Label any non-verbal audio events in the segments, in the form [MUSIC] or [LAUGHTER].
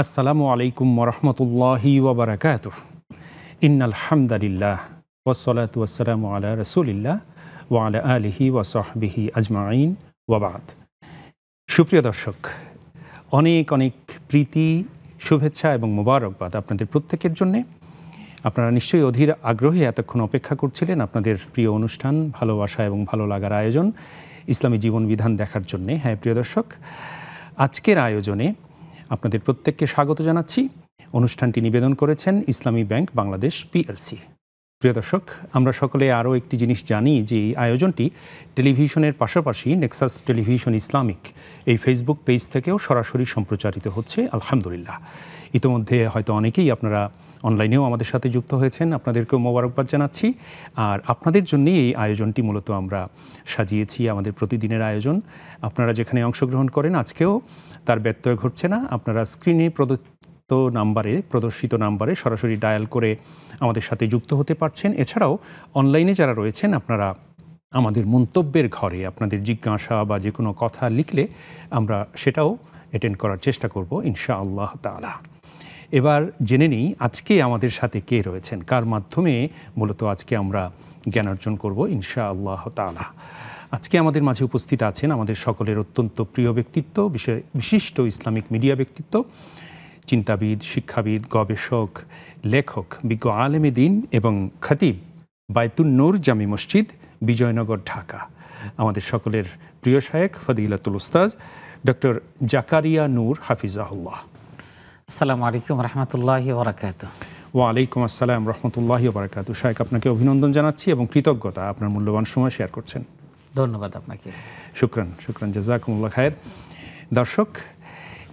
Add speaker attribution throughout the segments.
Speaker 1: আসসালামু আলাইকুম ওরহমতুল্লাহি ওবরাকাত ইন্নালহামদালিল্লাহ ওসলাত ওয়াসালামু আলা রসুলিল্লাহ ওয়ালা আলহি ওয়াসবিহি আজমাইন ওবাদ সুপ্রিয় দর্শক অনেক অনেক প্রীতি শুভেচ্ছা এবং মোবারকবাদ আপনাদের প্রত্যেকের জন্যে আপনারা নিশ্চয়ই অধীর আগ্রহে এতক্ষণ অপেক্ষা করছিলেন আপনাদের প্রিয় অনুষ্ঠান ভালোবাসা এবং ভালো লাগার আয়োজন ইসলামী জীবন বিধান দেখার জন্যে হ্যাঁ প্রিয় দর্শক আজকের আয়োজনে আপনাদের প্রত্যেককে স্বাগত জানাচ্ছি অনুষ্ঠানটি নিবেদন করেছেন ইসলামী ব্যাংক বাংলাদেশ পিএলসি প্রিয় দর্শক আমরা সকলে আরও একটি জিনিস জানি যে এই আয়োজনটি টেলিভিশনের পাশাপাশি নেক্সাস টেলিভিশন ইসলামিক এই ফেসবুক পেজ থেকেও সরাসরি সম্প্রচারিত হচ্ছে আলহামদুলিল্লাহ ইতিমধ্যে হয়তো অনেকেই আপনারা অনলাইনেও আমাদের সাথে যুক্ত হয়েছেন আপনাদেরকেও মোবারকবাদ জানাচ্ছি আর আপনাদের জন্যেই এই আয়োজনটি মূলত আমরা সাজিয়েছি আমাদের প্রতিদিনের আয়োজন আপনারা যেখানে অংশগ্রহণ করেন আজকেও তার ব্যত্যয় ঘটছে না আপনারা স্ক্রিনে প্রদত্ত নাম্বারে প্রদর্শিত নাম্বারে সরাসরি ডায়াল করে আমাদের সাথে যুক্ত হতে পারছেন এছাড়াও অনলাইনে যারা রয়েছেন আপনারা আমাদের মন্তব্যের ঘরে আপনাদের জিজ্ঞাসা বা যে কোনো কথা লিখলে আমরা সেটাও অ্যাটেন্ড করার চেষ্টা করব ইনশাআল্লাহ তালা এবার জেনে নিই আজকে আমাদের সাথে কে রয়েছেন কার মাধ্যমে মূলত আজকে আমরা জ্ঞান অর্জন করব ইনশা আল্লাহ তালা আজকে আমাদের মাঝে উপস্থিত আছেন আমাদের সকলের অত্যন্ত প্রিয় ব্যক্তিত্ব বিশিষ্ট ইসলামিক মিডিয়া ব্যক্তিত্ব চিন্তাবিদ শিক্ষাবিদ গবেষক লেখক বিজ্ঞ আলেমে দিন এবং খাতিব বায়তুন নূর জামি মসজিদ বিজয়নগর ঢাকা আমাদের সকলের প্রিয় শায়েক ফদিলাতুল উস্তাজ ডক্টর জাকারিয়া নূর হাফিজাহুল্লাহ আসসালামু আলাইকুম রহমতুল্লাহ বরাকাত ওয়ালাইকুম আসসালাম রহমতুল্লাহ বরাকাত শাহেক আপনাকে অভিনন্দন জানাচ্ছি এবং কৃতজ্ঞতা আপনার মূল্যবান সময় শেয়ার করছেন ধন্যবাদ আপনাকে শুক্রান শুক্রান জাজাকুমুল্লা খায়ের দর্শক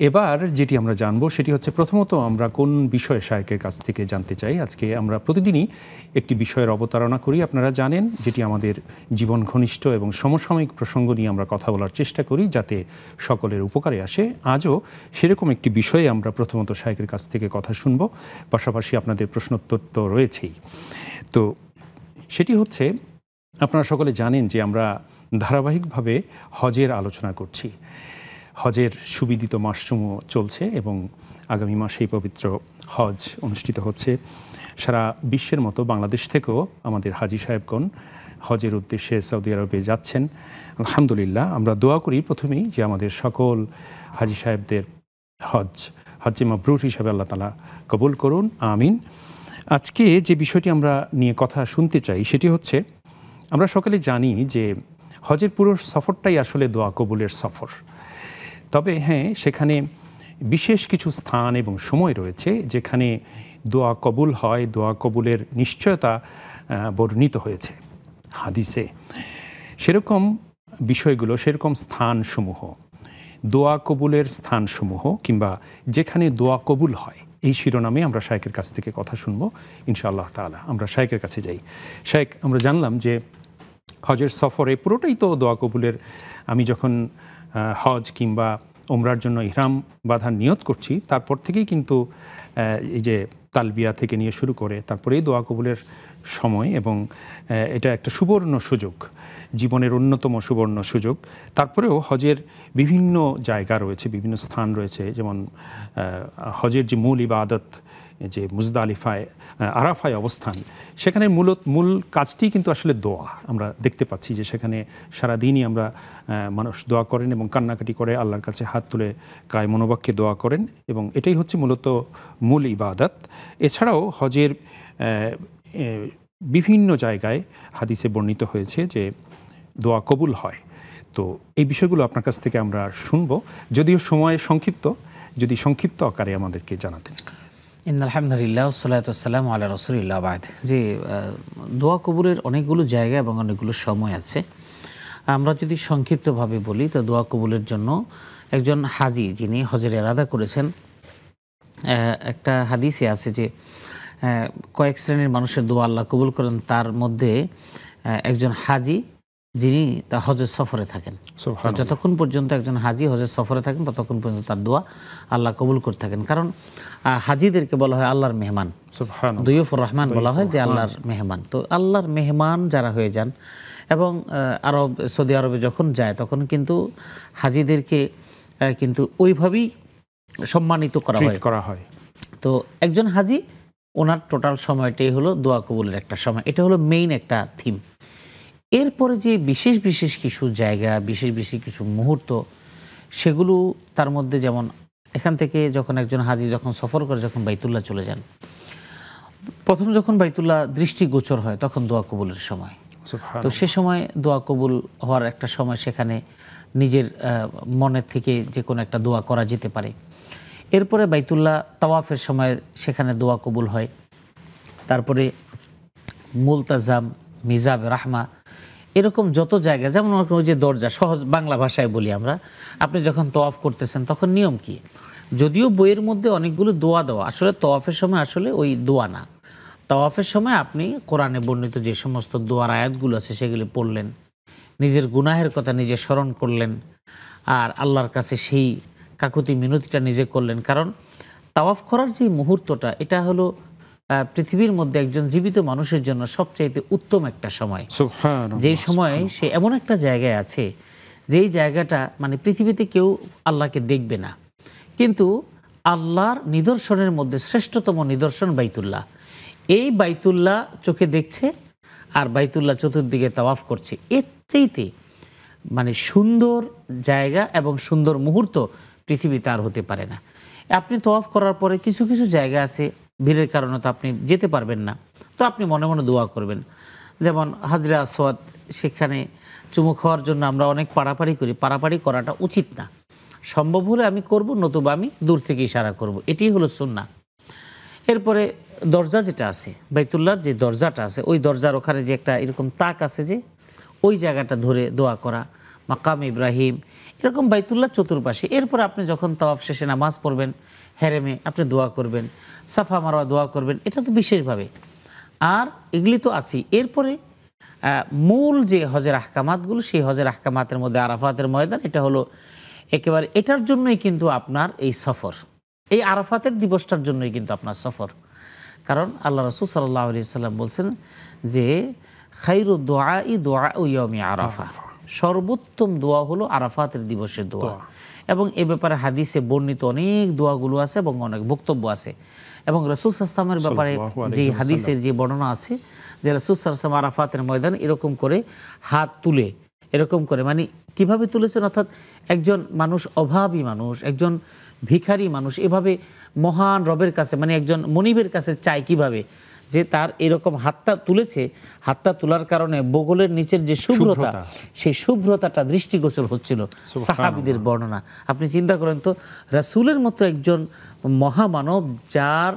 Speaker 1: এবার যেটি আমরা জানব সেটি হচ্ছে প্রথমত আমরা কোন বিষয়ে শায়কের কাছ থেকে জানতে চাই আজকে আমরা প্রতিদিনই একটি বিষয়ের অবতারণা করি আপনারা জানেন যেটি আমাদের জীবন ঘনিষ্ঠ এবং সমসাময়িক প্রসঙ্গ নিয়ে আমরা কথা বলার চেষ্টা করি যাতে সকলের উপকারে আসে আজও সেরকম একটি বিষয়ে আমরা প্রথমত শায়কের কাছ থেকে কথা শুনব পাশাপাশি আপনাদের প্রশ্নোত্তর তো রয়েছেই তো সেটি হচ্ছে আপনারা সকলে জানেন যে আমরা ধারাবাহিকভাবে হজের আলোচনা করছি হজের সুবিদিত মাসসমূহ চলছে এবং আগামী মাসেই পবিত্র হজ অনুষ্ঠিত হচ্ছে সারা বিশ্বের মতো বাংলাদেশ থেকেও আমাদের হাজি সাহেবগণ হজের উদ্দেশ্যে সৌদি আরবে যাচ্ছেন আলহামদুলিল্লাহ আমরা দোয়া করি প্রথমেই যে আমাদের সকল হাজি সাহেবদের হজ হজ্জে মাবরুর হিসাবে আল্লাহ তালা কবুল করুন আমিন আজকে যে বিষয়টি আমরা নিয়ে কথা শুনতে চাই সেটি হচ্ছে আমরা সকলে জানি যে হজের পুরো সফরটাই আসলে দোয়া কবুলের সফর তবে হ্যাঁ সেখানে বিশেষ কিছু স্থান এবং সময় রয়েছে যেখানে দোয়া কবুল হয় দোয়া কবুলের নিশ্চয়তা বর্ণিত হয়েছে হাদিসে সেরকম বিষয়গুলো সেরকম স্থানসমূহ দোয়া কবুলের স্থানসমূহ কিংবা যেখানে দোয়া কবুল হয় এই শিরোনামে আমরা শায়কের কাছ থেকে কথা শুনবো ইনশাআল্লাহ তালা আমরা শায়কের কাছে যাই শায়ক আমরা জানলাম যে হজের সফরে পুরোটাই তো দোয়া কবুলের আমি যখন হজ কিংবা ওমরার জন্য ইহরাম বাধা নিয়ত করছি তারপর থেকেই কিন্তু এই যে তালবিয়া থেকে নিয়ে শুরু করে তারপরেই দোয়া কবুলের সময় এবং এটা একটা সুবর্ণ সুযোগ জীবনের অন্যতম সুবর্ণ সুযোগ তারপরেও হজের বিভিন্ন জায়গা রয়েছে বিভিন্ন স্থান রয়েছে যেমন হজের যে মূল ইবাদত যে মুজদালিফায় আরাফায় অবস্থান সেখানে মূলত মূল কাজটি কিন্তু আসলে দোয়া আমরা দেখতে পাচ্ছি যে সেখানে সারাদিনই আমরা মানুষ দোয়া করেন এবং কান্নাকাটি করে আল্লাহর কাছে হাত তুলে কায় মনোবাক্যে দোয়া করেন এবং এটাই হচ্ছে মূলত মূল ইবাদত এছাড়াও হজের বিভিন্ন জায়গায় হাদিসে বর্ণিত হয়েছে যে দোয়া কবুল হয় তো এই বিষয়গুলো আপনার কাছ থেকে আমরা শুনব যদিও সময় সংক্ষিপ্ত যদি সংক্ষিপ্ত আকারে আমাদেরকে জানাতেন
Speaker 2: আল্লাহ যে দোয়া কবুলের অনেকগুলো জায়গা এবং অনেকগুলো সময় আছে আমরা যদি সংক্ষিপ্তভাবে বলি তো দোয়া কবুলের জন্য একজন হাজি যিনি হজের এরাদা করেছেন একটা হাদিসে আছে যে কয়েক শ্রেণীর মানুষের দোয়া আল্লাহ কবুল করেন তার মধ্যে একজন হাজি যিনি হজের সফরে থাকেন যতক্ষণ পর্যন্ত একজন হাজি হজের সফরে থাকেন ততক্ষণ পর্যন্ত তার দোয়া আল্লাহ কবুল করে থাকেন কারণ হাজিদেরকে বলা হয় আল্লাহর মেহমান দইফুর রহমান বলা হয় যে আল্লাহর মেহমান তো আল্লাহর মেহমান যারা হয়ে যান এবং আরব সৌদি আরবে যখন যায় তখন কিন্তু হাজিদেরকে কিন্তু ওইভাবেই সম্মানিত করা হয় করা হয় তো একজন হাজি ওনার টোটাল সময়টাই হলো দোয়া কবুলের একটা সময় এটা হলো মেইন একটা থিম এরপরে যে বিশেষ বিশেষ কিছু জায়গা বিশেষ বিশেষ কিছু মুহূর্ত সেগুলো তার মধ্যে যেমন এখান থেকে যখন একজন হাজি যখন সফর করে যখন বাইতুল্লাহ চলে যান প্রথম যখন বাইতুল্লাহ দৃষ্টিগোচর হয় তখন দোয়া কবুলের সময় তো সে সময় দোয়া কবুল হওয়ার একটা সময় সেখানে নিজের মনের থেকে যে কোনো একটা দোয়া করা যেতে পারে এরপরে বাইতুল্লাহ তাওয়াফের সময় সেখানে দোয়া কবুল হয় তারপরে মুলতাজাম মিজাব রাহমা এরকম যত জায়গা যেমন ওই যে দরজা সহজ বাংলা ভাষায় বলি আমরা আপনি যখন তওয়াফ করতেছেন তখন নিয়ম কি যদিও বইয়ের মধ্যে অনেকগুলো দোয়া দেওয়া আসলে তওয়াফের সময় আসলে ওই দোয়া না তওয়াফের সময় আপনি কোরআনে বর্ণিত যে সমস্ত দোয়ার আয়াতগুলো আছে সেগুলি পড়লেন নিজের গুনাহের কথা নিজে স্মরণ করলেন আর আল্লাহর কাছে সেই কাকুতি মিনতিটা নিজে করলেন কারণ তাওয়াফ করার যে মুহূর্তটা এটা হলো পৃথিবীর মধ্যে একজন জীবিত মানুষের জন্য সবচাইতে উত্তম একটা সময় যে সময় সে এমন একটা জায়গায় আছে যেই জায়গাটা মানে পৃথিবীতে কেউ আল্লাহকে দেখবে না কিন্তু আল্লাহর নিদর্শনের মধ্যে শ্রেষ্ঠতম নিদর্শন বাইতুল্লাহ এই বাইতুল্লাহ চোখে দেখছে আর বাইতুল্লাহ চতুর্দিকে তাওয়াফ করছে এর চাইতে মানে সুন্দর জায়গা এবং সুন্দর মুহূর্ত পৃথিবীতে আর হতে পারে না আপনি তোয়াফ করার পরে কিছু কিছু জায়গা আছে ভিড়ের কারণে তো আপনি যেতে পারবেন না তো আপনি মনে মনে দোয়া করবেন যেমন হাজরা আসোয়াদ সেখানে চুমু খাওয়ার জন্য আমরা অনেক পাড়াপাড়ি করি পাড়াপাড়ি করাটা উচিত না সম্ভব হলে আমি করব নতুবা আমি দূর থেকে ইশারা করব এটি হলো সুন্না এরপরে দরজা যেটা আছে বাইতুল্লার যে দরজাটা আছে ওই দরজার ওখানে যে একটা এরকম তাক আছে যে ওই জায়গাটা ধরে দোয়া করা মাকাম ইব্রাহিম এরকম বাইতুল্লার চতুর্পাশে এরপর আপনি যখন তাওয়াফ শেষে নামাজ পড়বেন হ্যারেমে আপনি দোয়া করবেন সাফা মারোয়া দোয়া করবেন এটা তো বিশেষভাবে আর এগুলি তো আছেই এরপরে মূল যে হজের আহকামাতগুলো সেই হজের আহকামাতের মধ্যে আরাফাতের ময়দান এটা হলো একেবারে এটার জন্যই কিন্তু আপনার এই সফর এই আরাফাতের দিবসটার জন্যই কিন্তু আপনার সফর কারণ আল্লাহ রসুল সাল্লাহ সাল্লাম বলছেন যে খাইরু দোয়া ই দোয়া ইয়মি আরাফা সর্বোত্তম দোয়া হলো আরাফাতের দিবসের দোয়া এবং এ ব্যাপারে হাদিসে বর্ণিত অনেক দোয়াগুলো আছে এবং অনেক বক্তব্য আছে এবং রসুল সাস্তামের ব্যাপারে যে হাদিসের যে বর্ণনা আছে যে রসুল সাল্লাম আরাফাতের ময়দান এরকম করে হাত তুলে এরকম করে মানে কিভাবে তুলেছেন অর্থাৎ একজন মানুষ অভাবী মানুষ একজন ভিখারি মানুষ এভাবে মহান রবের কাছে মানে একজন মনিবের কাছে চায় কিভাবে যে তার এরকম হাতটা তুলেছে হাতটা তোলার কারণে বগলের নিচের যে শুভ্রতা সেই শুভ্রতাটা দৃষ্টিগোচর হচ্ছিল সাহাবিদের বর্ণনা আপনি চিন্তা করেন তো রাসুলের মতো একজন মহামানব যার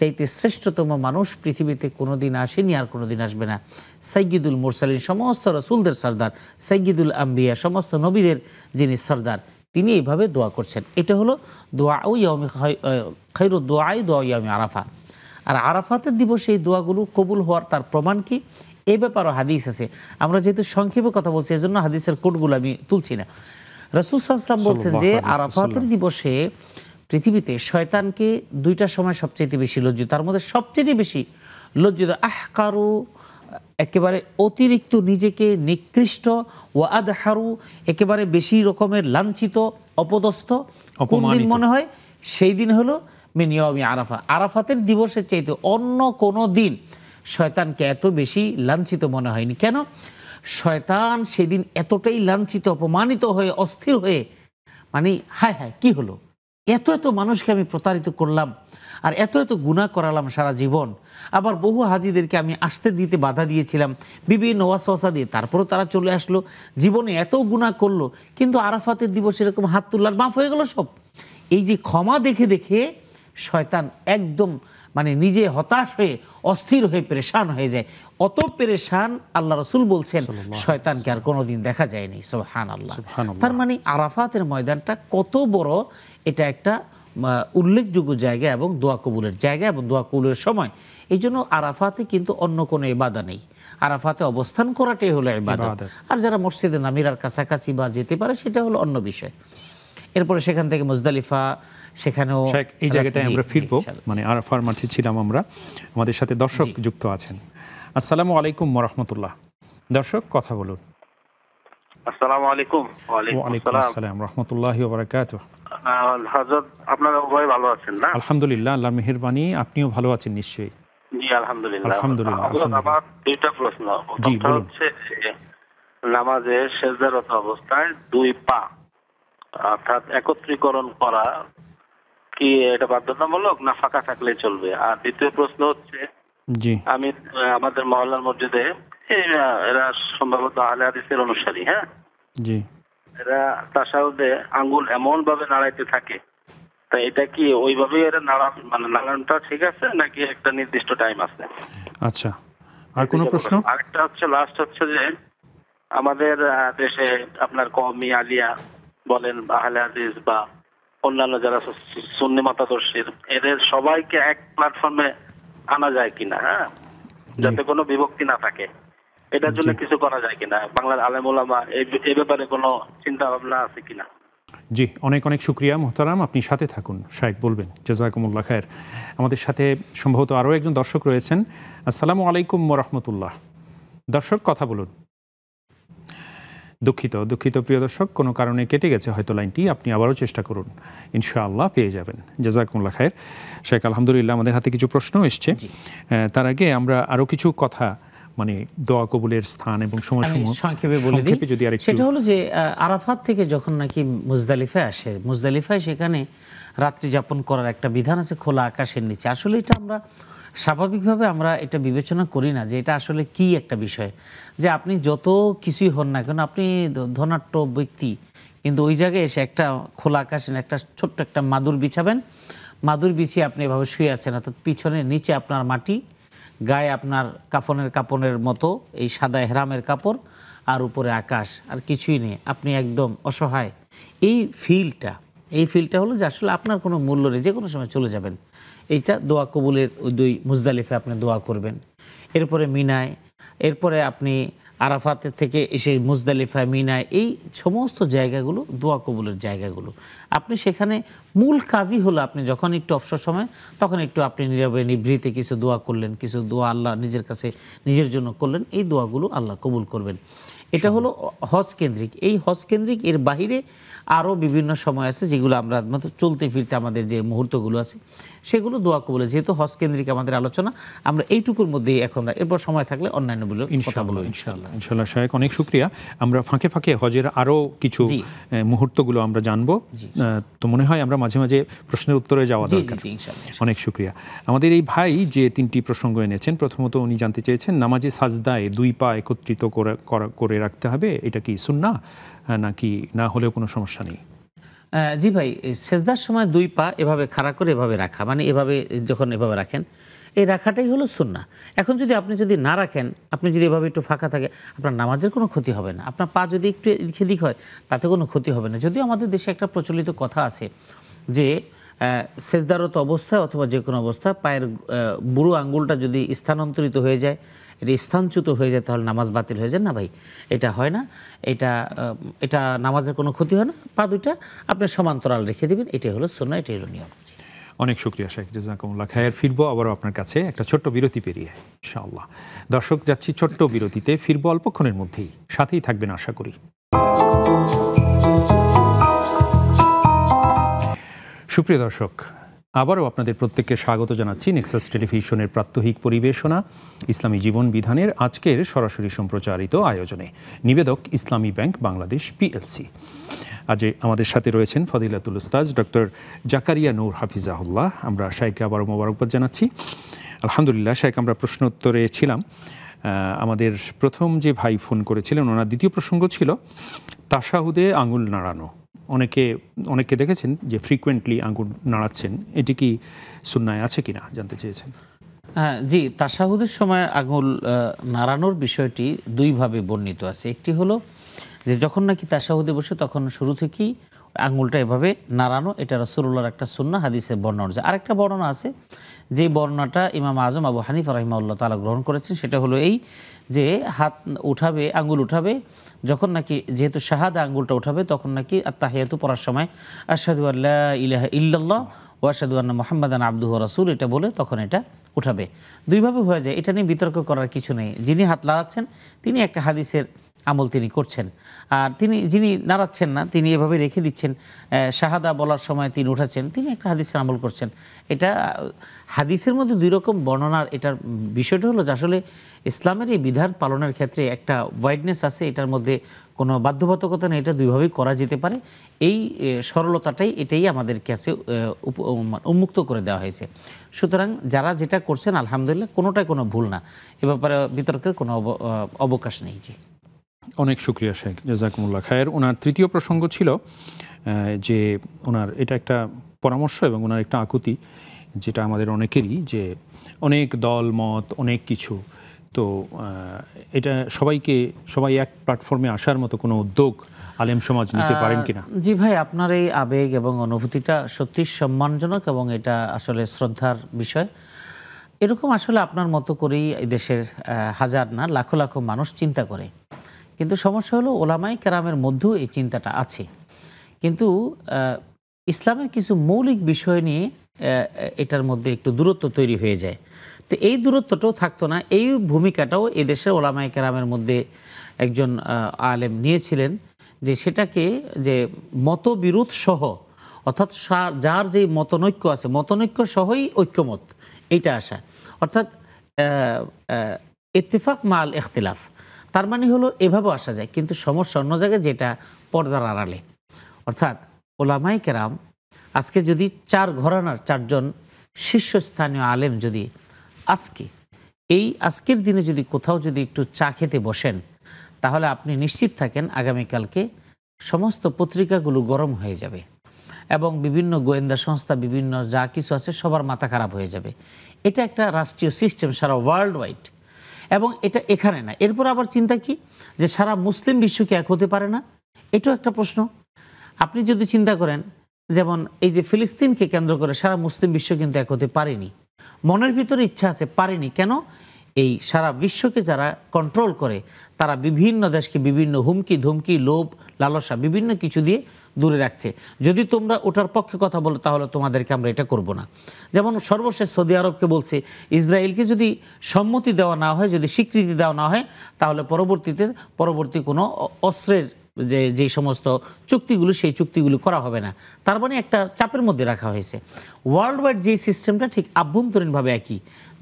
Speaker 2: চাইতে শ্রেষ্ঠতম মানুষ পৃথিবীতে কোনো দিন আসেনি আর কোনো দিন আসবে না সৈয়দুল মুরসালিন সমস্ত রসুলদের সর্দার সৈয়দুল আম্বিয়া সমস্ত নবীদের যিনি সর্দার তিনি এইভাবে দোয়া করছেন এটা হলো দোয়া ও ইয়মি খৈর দোয়াই দোয়া ইয়মি আরাফা আর আরাফাতের দিবসে এই দোয়াগুলো কবুল হওয়ার তার প্রমাণ কি এ ব্যাপারও হাদিস আছে আমরা যেহেতু সংক্ষেপে কথা বলছি এজন্য হাদিসের কোটগুলো আমি তুলছি না রসুল বলছেন যে আরাফাতের দিবসে পৃথিবীতে শয়তানকে দুইটা সময় সবচেয়ে বেশি লজ্জিত তার মধ্যে সবচেয়ে বেশি লজ্জিত আহ কারু একেবারে অতিরিক্ত নিজেকে নিকৃষ্ট ও আদহারু একেবারে বেশি রকমের লাঞ্ছিত অপদস্থ কোন দিন মনে হয় সেই দিন হলো মিন আরাফা আরাফাতের দিবসের চাইতে অন্য কোনো দিন শয়তানকে এত বেশি লাঞ্ছিত মনে হয়নি কেন শয়তান সেদিন এতটাই লাঞ্ছিত অপমানিত হয়ে অস্থির হয়ে মানে হায় হায় কি হলো এত এত মানুষকে আমি প্রতারিত করলাম আর এত এত গুণা করালাম সারা জীবন আবার বহু হাজিদেরকে আমি আসতে দিতে বাধা দিয়েছিলাম বিভিন্ন ওয়াসা দিয়ে তারপরও তারা চলে আসলো জীবনে এত গুণা করলো কিন্তু আরাফাতের দিবস এরকম হাত তুললার মাফ হয়ে গেল সব এই যে ক্ষমা দেখে দেখে শয়তান একদম মানে নিজে হতাশ হয়ে অস্থির হয়ে পরেশান হয়ে যায় অত পরেশান আল্লাহ রসুল বলছেন শয়তানকে আর কোনোদিন দেখা যায়নি সোহান আল্লাহ তার মানে আরাফাতের ময়দানটা কত বড় এটা একটা উল্লেখযোগ্য জায়গা এবং দোয়া কবুলের জায়গা এবং দোয়া কবুলের সময় এই জন্য আরাফাতে কিন্তু অন্য কোনো এবাদা নেই আরাফাতে অবস্থান করাটাই হলো এবাদত আর যারা মসজিদে নামিরার কাছাকাছি বা যেতে পারে সেটা হলো অন্য বিষয় এরপরে সেখান থেকে মুজদালিফা সেখানেও
Speaker 1: এই জায়গাটায় আমরা ফিরবো মানে আর ফার্মাসি ছিলাম আমরা আমাদের সাথে দর্শক যুক্ত আছেন আসসালামু আলাইকুম রহমতুল্লাহ দর্শক কথা বলুন আসসালামু আলহামদুলিল্লাহ আপনিও ভালো আছেন নিশ্চয়ই
Speaker 3: অবস্থায় দুই পা অর্থাৎ একত্রীকরণ করা কি এটা বাধ্যতামূলক না ফাঁকা থাকলে চলবে আর দ্বিতীয় প্রশ্ন হচ্ছে আমি আমাদের মহল্লার মসজিদে এরা সম্ভবত আহলে আদিসের অনুসারী হ্যাঁ জি এরা তাসাউদে আঙ্গুল এমন ভাবে নাড়াইতে থাকে তা এটা কি ওইভাবে এরা নাড়া মানে নাড়ানোটা ঠিক আছে নাকি একটা নির্দিষ্ট টাইম আছে
Speaker 1: আচ্ছা আর কোনো প্রশ্ন
Speaker 3: আরেকটা হচ্ছে লাস্ট হচ্ছে যে আমাদের দেশে আপনার কমি আলিয়া বলেন বা আহলে আদিস বা অন্যান্য যারা সুন্নি মতাদর্শীর এদের সবাইকে এক প্ল্যাটফর্মে আনা যায় কিনা হ্যাঁ যাতে কোনো বিভক্তি না থাকে এটার জন্য কিছু করা যায় কিনা বাংলার ওলামা এই ব্যাপারে কোনো চিন্তা ভাবনা আছে কিনা
Speaker 1: জি অনেক অনেক শুক্রিয়া মোহতারাম আপনি সাথে থাকুন শাহেক বলবেন জাজাকুমুল্লা খায়ের আমাদের সাথে সম্ভবত আরও একজন দর্শক রয়েছেন আসসালামু আলাইকুম রহমতুল্লাহ দর্শক কথা বলুন দুঃখিত দুঃখিত প্রিয় দর্শক কোনো কারণে কেটে গেছে হয়তো লাইনটি আপনি আবারও চেষ্টা করুন ইনশাআল্লাহ পেয়ে যাবেন জাজাকুল্লা খায়ের শেখ আলহামদুলিল্লাহ আমাদের হাতে কিছু প্রশ্ন এসছে তার আগে আমরা আরও কিছু কথা মানে দোয়া কবুলের স্থান এবং সময়সমূহ সংক্ষেপে বলে সেটা হলো
Speaker 2: যে আরাফাত থেকে যখন নাকি মুজদালিফায় আসে মুজদালিফায় সেখানে রাত্রি যাপন করার একটা বিধান আছে খোলা আকাশের নিচে আসলে এটা আমরা স্বাভাবিকভাবে আমরা এটা বিবেচনা করি না যে এটা আসলে কি একটা বিষয় যে আপনি যত কিছুই হন না কেন আপনি ধনাট্য ব্যক্তি কিন্তু ওই জায়গায় এসে একটা খোলা আকাশে একটা ছোট্ট একটা মাদুর বিছাবেন মাদুর বিছিয়ে আপনি এভাবে শুয়ে আছেন অর্থাৎ পিছনে নিচে আপনার মাটি গায়ে আপনার কাফনের কাপনের মতো এই সাদা হেরামের কাপড় আর উপরে আকাশ আর কিছুই নেই আপনি একদম অসহায় এই ফিলটা এই ফিলটা হলো যে আসলে আপনার কোনো মূল্য নেই যে কোনো সময় চলে যাবেন এইটা দোয়া কবুলের দুই মুজদালিফে আপনি দোয়া করবেন এরপরে মিনায় এরপরে আপনি আরাফাতের থেকে এসে মুজদালিফা মিনায় এই সমস্ত জায়গাগুলো দোয়া কবুলের জায়গাগুলো আপনি সেখানে মূল কাজই হলো আপনি যখন একটু অবসর সময় তখন একটু আপনি নীরবে নিভৃতে কিছু দোয়া করলেন কিছু দোয়া আল্লাহ নিজের কাছে নিজের জন্য করলেন এই দোয়াগুলো আল্লাহ কবুল করবেন এটা হলো হজ কেন্দ্রিক এই হজ কেন্দ্রিক এর বাহিরে আরও বিভিন্ন সময় আছে যেগুলো আমরা মতো চলতে ফিরতে আমাদের যে মুহূর্তগুলো আছে সেগুলো দোয়া কবলে যেহেতু হজ কেন্দ্রিক আমাদের আলোচনা আমরা এইটুকুর মধ্যেই এখন এরপর সময় থাকলে অন্যান্য বলে কথা বলবো ইনশাল্লাহ ইনশাল্লাহ শাহেক অনেক শুক্রিয়া আমরা ফাঁকে ফাঁকে হজের আরও
Speaker 1: কিছু মুহূর্তগুলো আমরা জানবো তো মনে হয় আমরা মাঝে মাঝে প্রশ্নের উত্তরে যাওয়া দরকার অনেক শুক্রিয়া আমাদের এই ভাই যে তিনটি প্রসঙ্গ এনেছেন প্রথমত উনি জানতে চেয়েছেন নামাজে সাজদায় দুই পা একত্রিত করে রাখতে হবে এটা কি না হ্যাঁ,
Speaker 2: নাকি না হলেও কোনো সমস্যা নেই জি ভাই সেজদার সময় দুই পা এভাবে খাড়া করে এভাবে রাখা মানে এভাবে যখন এভাবে রাখেন এই রাখাটাই হলো সুন্না এখন যদি আপনি যদি না রাখেন আপনি যদি এভাবে একটু ফাঁকা থাকে আপনার নামাজের কোনো ক্ষতি হবে না আপনার পা যদি একটু সেদিক হয় তাতে কোনো ক্ষতি হবে না যদিও আমাদের দেশে একটা প্রচলিত কথা আছে যে সেজদারত অবস্থায় অথবা যে কোনো অবস্থায় পায়ের বুড়ো আঙ্গুলটা যদি স্থানান্তরিত হয়ে যায় এটা স্থানচ্যুত হয়ে যায় তাহলে নামাজ বাতিল হয়ে যায় না ভাই এটা হয় না এটা এটা নামাজের কোনো ক্ষতি হয় না পা দুইটা আপনি সমান্তরাল রেখে দেবেন এটাই হলো সোনা এটাই হলো নিয়ম
Speaker 1: অনেক শুক্রিয়া শেখ জাজাকুমুল্লাহ খায়ের ফিরবো আবারও আপনার কাছে একটা ছোট্ট বিরতি পেরিয়ে ইনশাআল্লাহ দর্শক যাচ্ছি ছোট্ট বিরতিতে ফিরবো অল্পক্ষণের মধ্যেই সাথেই থাকবেন আশা করি সুপ্রিয় দর্শক আবারও আপনাদের প্রত্যেককে স্বাগত জানাচ্ছি নেক্সাস টেলিভিশনের প্রাত্যহিক পরিবেশনা ইসলামী জীবন বিধানের আজকের সরাসরি সম্প্রচারিত আয়োজনে নিবেদক ইসলামী ব্যাংক বাংলাদেশ পিএলসি আজ আমাদের সাথে রয়েছেন ফদিলাতুল উস্তাজ ডক্টর জাকারিয়া নূর হাফিজাহুল্লাহ আমরা শাইকে আবারও মোবারকবাদ জানাচ্ছি আলহামদুলিল্লাহ শাইক আমরা প্রশ্ন উত্তরে ছিলাম আমাদের প্রথম যে ভাই ফোন করেছিলেন ওনার দ্বিতীয় প্রসঙ্গ ছিল তাসাহুদে আঙুল নাড়ানো অনেকে অনেকে দেখেছেন যে ফ্রিকুয়েন্টলি আঙ্গুর নাড়াচ্ছেন এটি
Speaker 2: কি সুন্নায় আছে কিনা জানতে চেয়েছেন হ্যাঁ জি তাসাহুদের সময় আঙুল নাড়ানোর বিষয়টি দুইভাবে বর্ণিত আছে একটি হলো যে যখন নাকি তাসাহুদে বসে তখন শুরু থেকেই আঙুলটা এভাবে নাড়ানো এটা রসুল্লাহর একটা সুন্না হাদিসের বর্ণনা আছে আরেকটা বর্ণনা আছে যেই বর্ণনাটা ইমাম আজম আবু হানিফ রাহিমাউল্লাহ তালা গ্রহণ করেছেন সেটা হলো এই যে হাত উঠাবে আঙ্গুল উঠাবে যখন নাকি যেহেতু শাহাদা আঙ্গুলটা উঠাবে তখন নাকি তাহিয়াতু পড়ার সময় আশাদু আল্লাহ ইলাহ ইল্লাল্লাহ ও আশাদু মোহাম্মদ আন আব্দুহ রাসুল এটা বলে তখন এটা উঠাবে দুইভাবে হয়ে যায় এটা নিয়ে বিতর্ক করার কিছু নেই যিনি হাত লাড়াচ্ছেন তিনি একটা হাদিসের আমল তিনি করছেন আর তিনি যিনি নাড়াচ্ছেন না তিনি এভাবে রেখে দিচ্ছেন শাহাদা বলার সময় তিনি উঠাচ্ছেন তিনি একটা হাদিসের আমল করছেন এটা হাদিসের মধ্যে দুই রকম বর্ণনার এটার বিষয়টা হলো যে আসলে ইসলামের এই বিধান পালনের ক্ষেত্রে একটা ওয়াইডনেস আছে এটার মধ্যে কোনো বাধ্যবাধকতা নেই এটা দুইভাবেই করা যেতে পারে এই সরলতাটাই এটাই আমাদের কাছে মানে উন্মুক্ত করে দেওয়া হয়েছে সুতরাং যারা যেটা করছেন আলহামদুলিল্লাহ কোনোটাই কোনো ভুল না এ ব্যাপারে বিতর্কের কোনো অবকাশ নেই যে
Speaker 1: অনেক সুক্রিয়া শেখ জাজাকুমুল্লাহ খায়ের ওনার তৃতীয় প্রসঙ্গ ছিল যে ওনার এটা একটা পরামর্শ এবং ওনার একটা আকুতি যেটা আমাদের অনেকেরই যে অনেক দল মত অনেক কিছু তো এটা সবাইকে সবাই এক প্ল্যাটফর্মে আসার মতো কোনো উদ্যোগ আলেম সমাজ নিতে পারেন কিনা
Speaker 2: জি ভাই আপনার এই আবেগ এবং অনুভূতিটা সত্যি সম্মানজনক এবং এটা আসলে শ্রদ্ধার বিষয় এরকম আসলে আপনার মতো করেই দেশের হাজার না লাখো লাখো মানুষ চিন্তা করে কিন্তু সমস্যা হলো ওলামাই কেরামের মধ্যেও এই চিন্তাটা আছে কিন্তু ইসলামের কিছু মৌলিক বিষয় নিয়ে এটার মধ্যে একটু দূরত্ব তৈরি হয়ে যায় তো এই দূরত্বটাও থাকতো না এই ভূমিকাটাও এদেশের ওলামাই কেরামের মধ্যে একজন আলেম নিয়েছিলেন যে সেটাকে যে মতবিরোধ সহ অর্থাৎ যার যে মতনৈক্য আছে মতনৈক্য সহই ঐক্যমত এইটা আসা অর্থাৎ ইত্তেফাক মাল এখতিলাফ তার মানে হলো এভাবেও আসা যায় কিন্তু সমস্যা অন্য জায়গায় যেটা পর্দার আড়ালে অর্থাৎ ওলামাই কেরাম আজকে যদি চার ঘরানার চারজন শীর্ষস্থানীয় আলেম যদি আজকে এই আজকের দিনে যদি কোথাও যদি একটু চা খেতে বসেন তাহলে আপনি নিশ্চিত থাকেন আগামীকালকে সমস্ত পত্রিকাগুলো গরম হয়ে যাবে এবং বিভিন্ন গোয়েন্দা সংস্থা বিভিন্ন যা কিছু আছে সবার মাথা খারাপ হয়ে যাবে এটা একটা রাষ্ট্রীয় সিস্টেম সারা ওয়ার্ল্ড ওয়াইড এবং এটা এখানে না এরপর আবার চিন্তা কি যে সারা মুসলিম বিশ্ব কি এক হতে পারে না এটাও একটা প্রশ্ন আপনি যদি চিন্তা করেন যেমন এই যে ফিলিস্তিনকে কেন্দ্র করে সারা মুসলিম বিশ্ব কিন্তু এক হতে পারেনি মনের ভিতরে ইচ্ছা আছে পারেনি কেন এই সারা বিশ্বকে যারা কন্ট্রোল করে তারা বিভিন্ন দেশকে বিভিন্ন হুমকি ধুমকি লোভ লালসা বিভিন্ন কিছু দিয়ে দূরে রাখছে যদি তোমরা ওটার পক্ষে কথা বলো তাহলে তোমাদেরকে আমরা এটা করব না যেমন সর্বশেষ সৌদি আরবকে বলছে ইসরায়েলকে যদি সম্মতি দেওয়া না হয় যদি স্বীকৃতি দেওয়া না হয় তাহলে পরবর্তীতে পরবর্তী কোনো অস্ত্রের যে যেই সমস্ত চুক্তিগুলো সেই চুক্তিগুলো করা হবে না তার মানে একটা চাপের মধ্যে রাখা হয়েছে ওয়ার্ল্ড ওয়াইড যেই সিস্টেমটা ঠিক আভ্যন্তরীণভাবে একই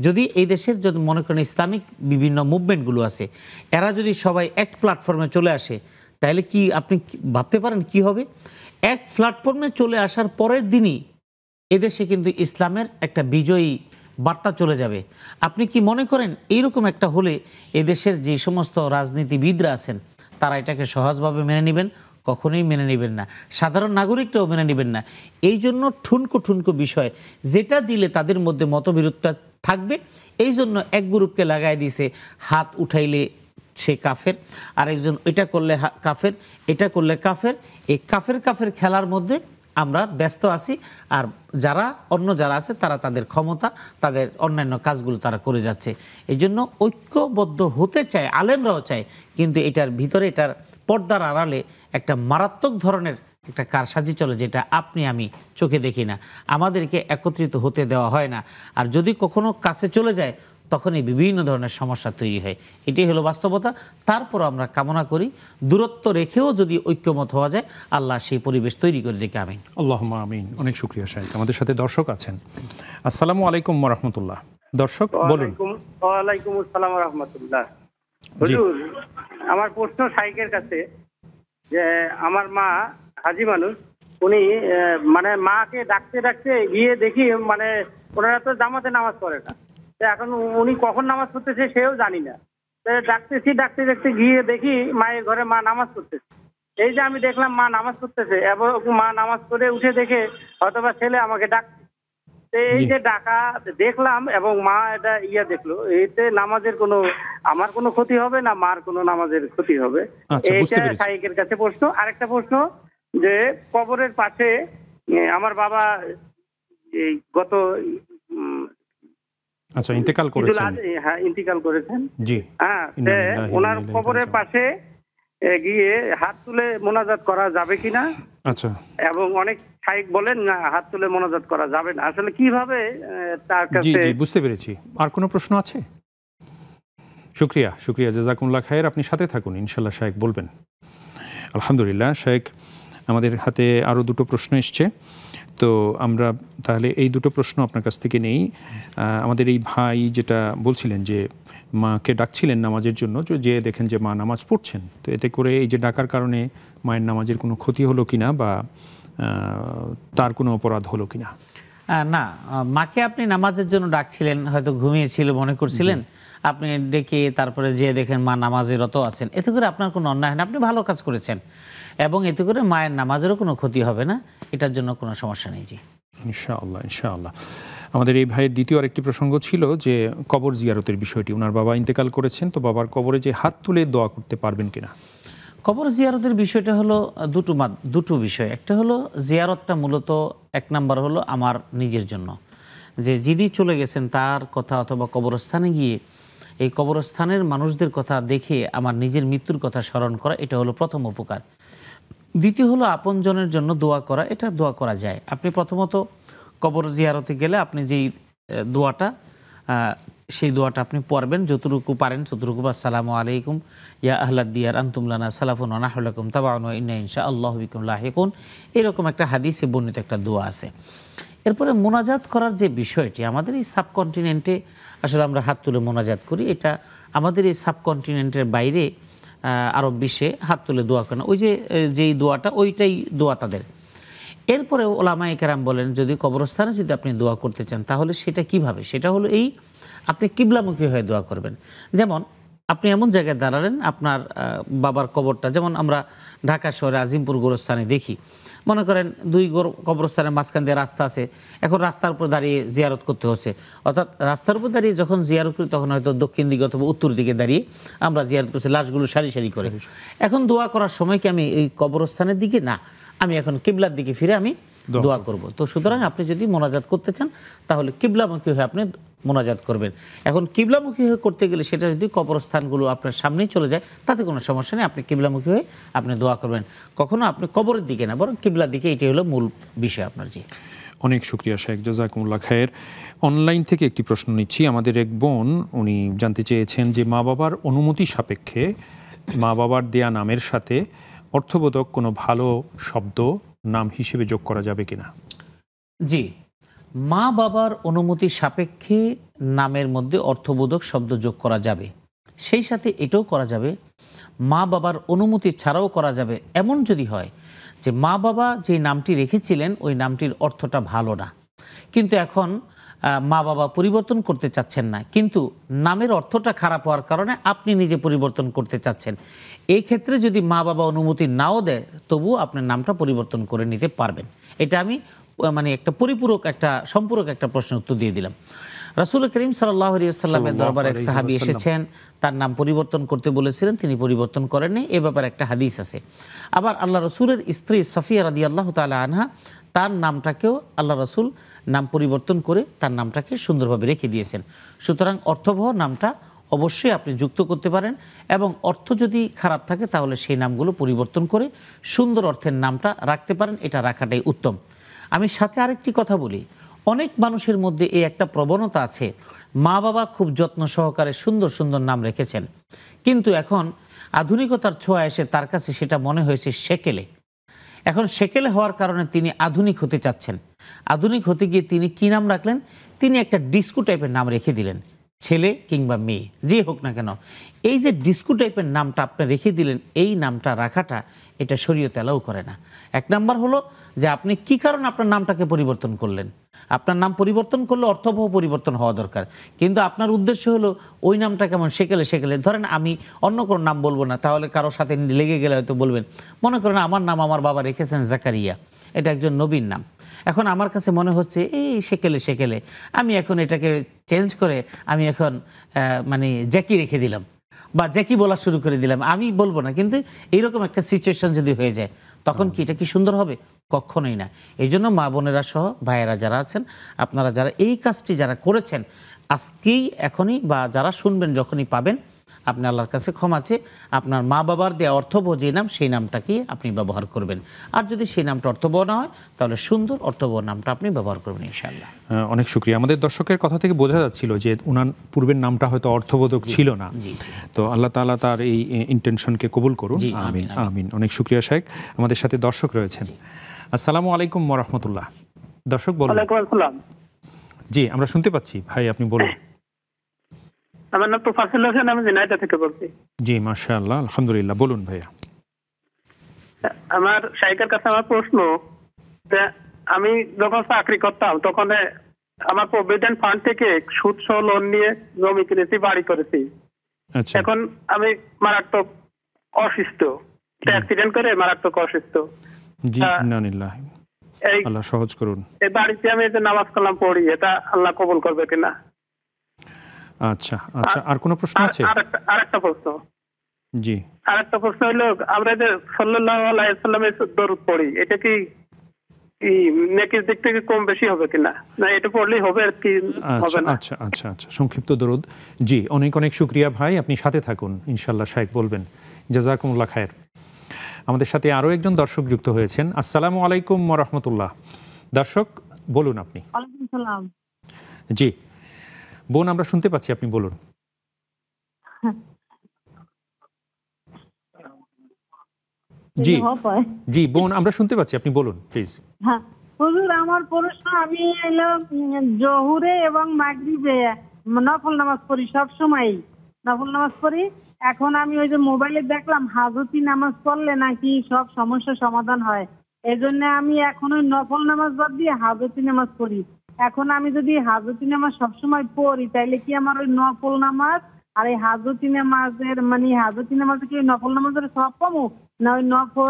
Speaker 2: যদি এই দেশের যদি মনে করেন ইসলামিক বিভিন্ন মুভমেন্টগুলো আছে এরা যদি সবাই এক প্ল্যাটফর্মে চলে আসে তাহলে কি আপনি ভাবতে পারেন কি হবে এক প্ল্যাটফর্মে চলে আসার পরের দিনই এদেশে কিন্তু ইসলামের একটা বিজয়ী বার্তা চলে যাবে আপনি কি মনে করেন এইরকম একটা হলে এদেশের যে সমস্ত রাজনীতিবিদরা আছেন তারা এটাকে সহজভাবে মেনে নেবেন কখনোই মেনে নেবেন না সাধারণ নাগরিকটাও মেনে নেবেন না এই জন্য ঠুনকো ঠুনকো বিষয় যেটা দিলে তাদের মধ্যে মতবিরোধটা থাকবে এই জন্য এক গ্রুপকে লাগাই দিছে হাত উঠাইলে সে কাফের আরেকজন এটা করলে কাফের এটা করলে কাফের এই কাফের কাফের খেলার মধ্যে আমরা ব্যস্ত আছি আর যারা অন্য যারা আছে তারা তাদের ক্ষমতা তাদের অন্যান্য কাজগুলো তারা করে যাচ্ছে এই জন্য ঐক্যবদ্ধ হতে চায় আলেমরাও চায় কিন্তু এটার ভিতরে এটার পর্দার আড়ালে একটা মারাত্মক ধরনের একটা কারসাজি চলে যেটা আপনি আমি চোখে দেখি না আমাদেরকে একত্রিত হতে দেওয়া হয় না আর যদি কখনো কাছে চলে যায় তখনই বিভিন্ন ধরনের সমস্যা তৈরি হয় এটি হলো বাস্তবতা তারপর আমরা কামনা করি দূরত্ব রেখেও যদি ঐক্যমত হওয়া যায় আল্লাহ সেই পরিবেশ তৈরি করে দেখে আমিন আল্লাহ আমিন
Speaker 1: অনেক সুক্রিয়া সাহেব আমাদের সাথে দর্শক আছেন আসসালামু আলাইকুম রহমতুল্লাহ দর্শক বলুন
Speaker 4: ওয়ালাইকুম আসসালাম রহমতুল্লাহ আমার প্রশ্ন সাইকের কাছে যে আমার মা হাজি মানুষ উনি মানে মাকে ডাকতে ডাকতে গিয়ে দেখি মানে ওনারা তো জামাতে নামাজ পড়ে না এখন উনি কখন নামাজ পড়তেছে সেও জানি না ডাকতেছি ডাকতে ডাকতে গিয়ে দেখি মায়ের ঘরে মা নামাজ পড়তেছে এই যে আমি দেখলাম মা নামাজ পড়তেছে এবং মা নামাজ পড়ে উঠে দেখে হয়তোবা ছেলে আমাকে ডাক এই যে ডাকা দেখলাম এবং মা এটা ইয়া দেখলো এতে নামাজের কোনো আমার কোনো ক্ষতি হবে না মার কোনো নামাজের ক্ষতি হবে আচ্ছা, এইটা সাইকের কাছে প্রশ্ন আরেকটা প্রশ্ন যে কবরের পাশে আমার বাবা এই গত
Speaker 1: আচ্ছা ইন্তেকাল করেছেন
Speaker 4: হ্যাঁ ইন্তেকাল করেছেন জি ওনার কবরের পাশে গিয়ে হাত তুলে মোনাজাত করা যাবে কিনা আচ্ছা এবং অনেক শাইক বলেন না হাত তুলে মোনাজাত করা যাবে না আসলে কিভাবে তার কাছে
Speaker 1: বুঝতে পেরেছি আর কোনো প্রশ্ন আছে শুক্রিয়া শুক্রিয়া জাজাকুল্লাহ খায়ের আপনি সাথে থাকুন ইনশাল্লাহ শাহেক বলবেন আলহামদুলিল্লাহ শাহেক আমাদের হাতে আরও দুটো প্রশ্ন এসছে তো আমরা তাহলে এই দুটো প্রশ্ন আপনার কাছ থেকে নেই আমাদের এই ভাই যেটা বলছিলেন যে মাকে ডাকছিলেন নামাজের জন্য যে দেখেন যে মা নামাজ পড়ছেন তো এতে করে এই যে ডাকার কারণে মায়ের নামাজের কোনো ক্ষতি হলো কিনা বা তার কোনো অপরাধ হলো কিনা
Speaker 2: না মাকে আপনি নামাজের জন্য ডাকছিলেন হয়তো ঘুমিয়েছিল মনে করছিলেন আপনি ডেকে তারপরে যে দেখেন মা নামাজে রত আছেন এতে করে আপনার কোনো অন্যায় না আপনি ভালো কাজ করেছেন এবং এতে করে মায়ের নামাজেরও কোনো ক্ষতি হবে না এটার জন্য কোনো সমস্যা নেই জি ইনশাআল্লাহ ইনশাআল্লাহ
Speaker 1: আমাদের এই ভাইয়ের দ্বিতীয় আরেকটি প্রসঙ্গ ছিল যে কবর জিয়ারতের বিষয়টি ওনার বাবা ইন্তেকাল করেছেন
Speaker 2: তো বাবার কবরে যে হাত তুলে দোয়া করতে পারবেন কিনা কবর জিয়ারতের বিষয়টা হলো দুটো দুটো বিষয় একটা হলো জিয়ারতটা মূলত এক নাম্বার হলো আমার নিজের জন্য যে যিনি চলে গেছেন তার কথা অথবা কবরস্থানে গিয়ে এই কবরস্থানের মানুষদের কথা দেখে আমার নিজের মৃত্যুর কথা স্মরণ করা এটা হলো প্রথম উপকার দ্বিতীয় হলো আপনজনের জন্য দোয়া করা এটা দোয়া করা যায় আপনি প্রথমত কবর জিয়ারতে গেলে আপনি যেই দোয়াটা সেই দোয়াটা আপনি পড়বেন যতটুকু পারেন যতটুকু বা আলাইকুম ইয়া দিয়ার আন্তুমলানা সালাফুন আনাহুল্লাকুম তাবাউন ইন্না ইনশা আল্লাহ বিকুম লাহিকুন এরকম একটা হাদিসে বর্ণিত একটা দোয়া আছে এরপরে মোনাজাত করার যে বিষয়টি আমাদের এই সাবকন্টিনেন্টে আসলে আমরা হাত তুলে মোনাজাত করি এটা আমাদের এই সাবকন্টিনেন্টের বাইরে আরব বিশ্বে হাত তুলে দোয়া করেন ওই যে যেই দোয়াটা ওইটাই দোয়া তাদের এরপরে ওলামা একরাম বলেন যদি কবরস্থানে যদি আপনি দোয়া করতে চান তাহলে সেটা কিভাবে সেটা হলো এই আপনি কিবলামুখী হয়ে দোয়া করবেন যেমন আপনি এমন জায়গায় দাঁড়ালেন আপনার বাবার কবরটা যেমন আমরা ঢাকা শহরে আজিমপুর গোরস্থানে দেখি মনে করেন দুই গোর কবরস্থানের মাঝখান দিয়ে রাস্তা আছে এখন রাস্তার উপর দাঁড়িয়ে জিয়ারত করতে হচ্ছে অর্থাৎ রাস্তার উপর দাঁড়িয়ে যখন জিয়ারত করি তখন হয়তো দক্ষিণ দিকে অথবা উত্তর দিকে দাঁড়িয়ে আমরা জিয়ারত করছি লাশগুলো সারি সারি করে এখন দোয়া করার সময় কি আমি এই কবরস্থানের দিকে না আমি এখন কিবলার দিকে ফিরে আমি দোয়া করব তো সুতরাং আপনি যদি মোনাজাত করতে চান তাহলে কিবলামুখী হয়ে আপনি মোনাজাত করবেন এখন কিবলামুখী হয়ে করতে গেলে সেটা যদি কবরস্থানগুলো আপনার সামনেই চলে যায় তাতে কোনো সমস্যা নেই আপনি কিবলামুখী হয়ে আপনি দোয়া করবেন কখনো আপনি কবরের দিকে না বরং কিবলার দিকে এটি হলো মূল বিষয় আপনার জি অনেক শুক্রিয়া শেখ জাজাকুমুল্লা
Speaker 1: খায়ের অনলাইন থেকে একটি প্রশ্ন নিচ্ছি আমাদের এক বোন উনি জানতে চেয়েছেন যে মা বাবার অনুমতি সাপেক্ষে মা বাবার দেয়া নামের সাথে অর্থবোধক কোনো ভালো
Speaker 2: শব্দ নাম হিসেবে যোগ করা যাবে কিনা জি মা বাবার অনুমতি সাপেক্ষে নামের মধ্যে অর্থবোধক শব্দ যোগ করা যাবে সেই সাথে এটাও করা যাবে মা বাবার অনুমতি ছাড়াও করা যাবে এমন যদি হয় যে মা বাবা যে নামটি রেখেছিলেন ওই নামটির অর্থটা ভালো না কিন্তু এখন মা বাবা পরিবর্তন করতে চাচ্ছেন না কিন্তু নামের অর্থটা খারাপ হওয়ার কারণে আপনি নিজে পরিবর্তন করতে চাচ্ছেন এই ক্ষেত্রে যদি মা বাবা অনুমতি নাও দেয় তবু আপনার নামটা পরিবর্তন করে নিতে পারবেন এটা আমি মানে একটা পরিপূরক একটা সম্পূরক একটা প্রশ্ন উত্তর দিয়ে দিলাম রাসুল করিম সাল্লাহ দরবার এক সাহাবি এসেছেন তার নাম পরিবর্তন করতে বলেছিলেন তিনি পরিবর্তন করেননি এ ব্যাপারে একটা হাদিস আছে আবার আল্লাহ রসুলের স্ত্রী সফিয়া রাদি আল্লাহ তালা আনহা তার নামটাকেও আল্লাহ রসুল নাম পরিবর্তন করে তার নামটাকে সুন্দরভাবে রেখে দিয়েছেন সুতরাং অর্থবহ নামটা অবশ্যই আপনি যুক্ত করতে পারেন এবং অর্থ যদি খারাপ থাকে তাহলে সেই নামগুলো পরিবর্তন করে সুন্দর অর্থের নামটা রাখতে পারেন এটা রাখাটাই উত্তম আমি সাথে আরেকটি কথা বলি অনেক মানুষের মধ্যে এই একটা প্রবণতা আছে মা বাবা খুব যত্ন সহকারে সুন্দর সুন্দর নাম রেখেছেন কিন্তু এখন আধুনিকতার ছোঁয়া এসে তার কাছে সেটা মনে হয়েছে সেকেলে এখন সেকেলে হওয়ার কারণে তিনি আধুনিক হতে চাচ্ছেন আধুনিক হতে গিয়ে তিনি কী নাম রাখলেন তিনি একটা ডিস্কো টাইপের নাম রেখে দিলেন ছেলে কিংবা মেয়ে যে হোক না কেন এই যে ডিস্কো টাইপের নামটা আপনি রেখে দিলেন এই নামটা রাখাটা এটা শরীয় তেলাও করে না এক নাম্বার হলো যে আপনি কি কারণে আপনার নামটাকে পরিবর্তন করলেন আপনার নাম পরিবর্তন করলে অর্থবহ পরিবর্তন হওয়া দরকার কিন্তু আপনার উদ্দেশ্য হলো ওই নামটা কেমন সেকেলে সেকেলে ধরেন আমি অন্য কোনো নাম বলবো না তাহলে কারোর সাথে লেগে গেলে হয়তো বলবেন মনে করেন আমার নাম আমার বাবা রেখেছেন জাকারিয়া এটা একজন নবীন নাম এখন আমার কাছে মনে হচ্ছে এই সেকেলে সেকেলে আমি এখন এটাকে চেঞ্জ করে আমি এখন মানে জ্যাকি রেখে দিলাম বা জ্যাকি বলা শুরু করে দিলাম আমি বলবো না কিন্তু এইরকম একটা সিচুয়েশন যদি হয়ে যায় তখন কি এটা কি সুন্দর হবে কখনোই না এই জন্য মা বোনেরা সহ ভাইয়েরা যারা আছেন আপনারা যারা এই কাজটি যারা করেছেন আজকেই এখনই বা যারা শুনবেন যখনই পাবেন আপনি আল্লাহর কাছে ক্ষমা চেয়ে আপনার মা বাবার দেয়া অর্থবহ যে নাম সেই নামটাকে আপনি ব্যবহার করবেন আর যদি সেই নামটা অর্থবহ না হয় তাহলে সুন্দর অর্থবহ নামটা আপনি ব্যবহার করবেন ইনশাল্লাহ
Speaker 1: অনেক শুক্রিয়া আমাদের দর্শকের কথা থেকে বোঝা যাচ্ছিল যে উনার পূর্বের নামটা হয়তো অর্থবোধক ছিল না তো আল্লাহ তালা তার এই ইন্টেনশনকে কবুল করুন আমিন আমিন অনেক শুক্রিয়া শেখ আমাদের সাথে দর্শক রয়েছেন আসসালামু আলাইকুম রহমতুল্লাহ দর্শক বলুন জি আমরা শুনতে পাচ্ছি ভাই আপনি বলুন [LAUGHS]
Speaker 4: আমার নাম হোসেন আমি থেকে বলছি
Speaker 1: জি মাশাআল্লাহ আলহামদুলিল্লাহ বলুন ভাইয়া
Speaker 4: আমার শাইকার কাছে আমার প্রশ্ন যে আমি যখন চাকরি করতাম তখন আমার প্রভিডেন্ট ফান্ড থেকে সুদ সহ লোন নিয়ে জমি কিনেছি বাড়ি করেছি আচ্ছা। এখন আমি মারাত্মক অসুস্থ অ্যাক্সিডেন্ট করে মারাত্মক অসুস্থ
Speaker 1: জি আল্লাহ সহজ করুন
Speaker 4: এই বাড়িতে আমি যে নামাজ কালাম পড়ি এটা আল্লাহ কবুল করবে কিনা
Speaker 1: আচ্ছা আচ্ছা আর কোনো প্রশ্ন আছে আরেকটা প্রশ্ন জি
Speaker 4: আরেকটা প্রশ্ন হলো আমরা যে সাল্লাল্লাহু আলাইহি সাল্লামের দরুদ পড়ি এটা কি নেকির দিক থেকে কম বেশি হবে কিনা না এটা পড়লেই হবে আর কি আচ্ছা,
Speaker 1: আচ্ছা আচ্ছা আচ্ছা সংক্ষিপ্ত দরুদ জি অনেক অনেক শুক্রিয়া ভাই আপনি সাথে থাকুন ইনশাল্লাহ শাহেক বলবেন জাজাকুমুল্লাহ খায়ের আমাদের সাথে আরো একজন দর্শক যুক্ত হয়েছেন আসসালামু আলাইকুম রহমতুল্লাহ দর্শক বলুন আপনি জি বোন আমরা শুনতে পাচ্ছি আপনি বলুন
Speaker 3: হ্যাঁ। জি হ্যাঁ,
Speaker 1: জি বোন আমরা শুনতে পাচ্ছি আপনি বলুন প্লিজ
Speaker 5: হ্যাঁ হুজুর আমার প্রশ্ন আমি হলো জহুরে এবং মাগরিবে নফল নামাজ পড়ি সব সময় নফল নামাজ পড়ি এখন আমি ওই যে মোবাইলে দেখলাম হাজতি নামাজ পড়লে নাকি সব সমস্যা সমাধান হয় এজন্য আমি এখন ওই নফল নামাজ বাদ দিয়ে হাজতি নামাজ পড়ি এখন আমি যদি হাজতি নামাজ সবসময় পড়ি তাইলে কি আমার ওই নকল নামাজ আর এই হাজতি নামাজের মানে হাজতি নামাজ কি নকল নামাজের সব কমু না ওই নকল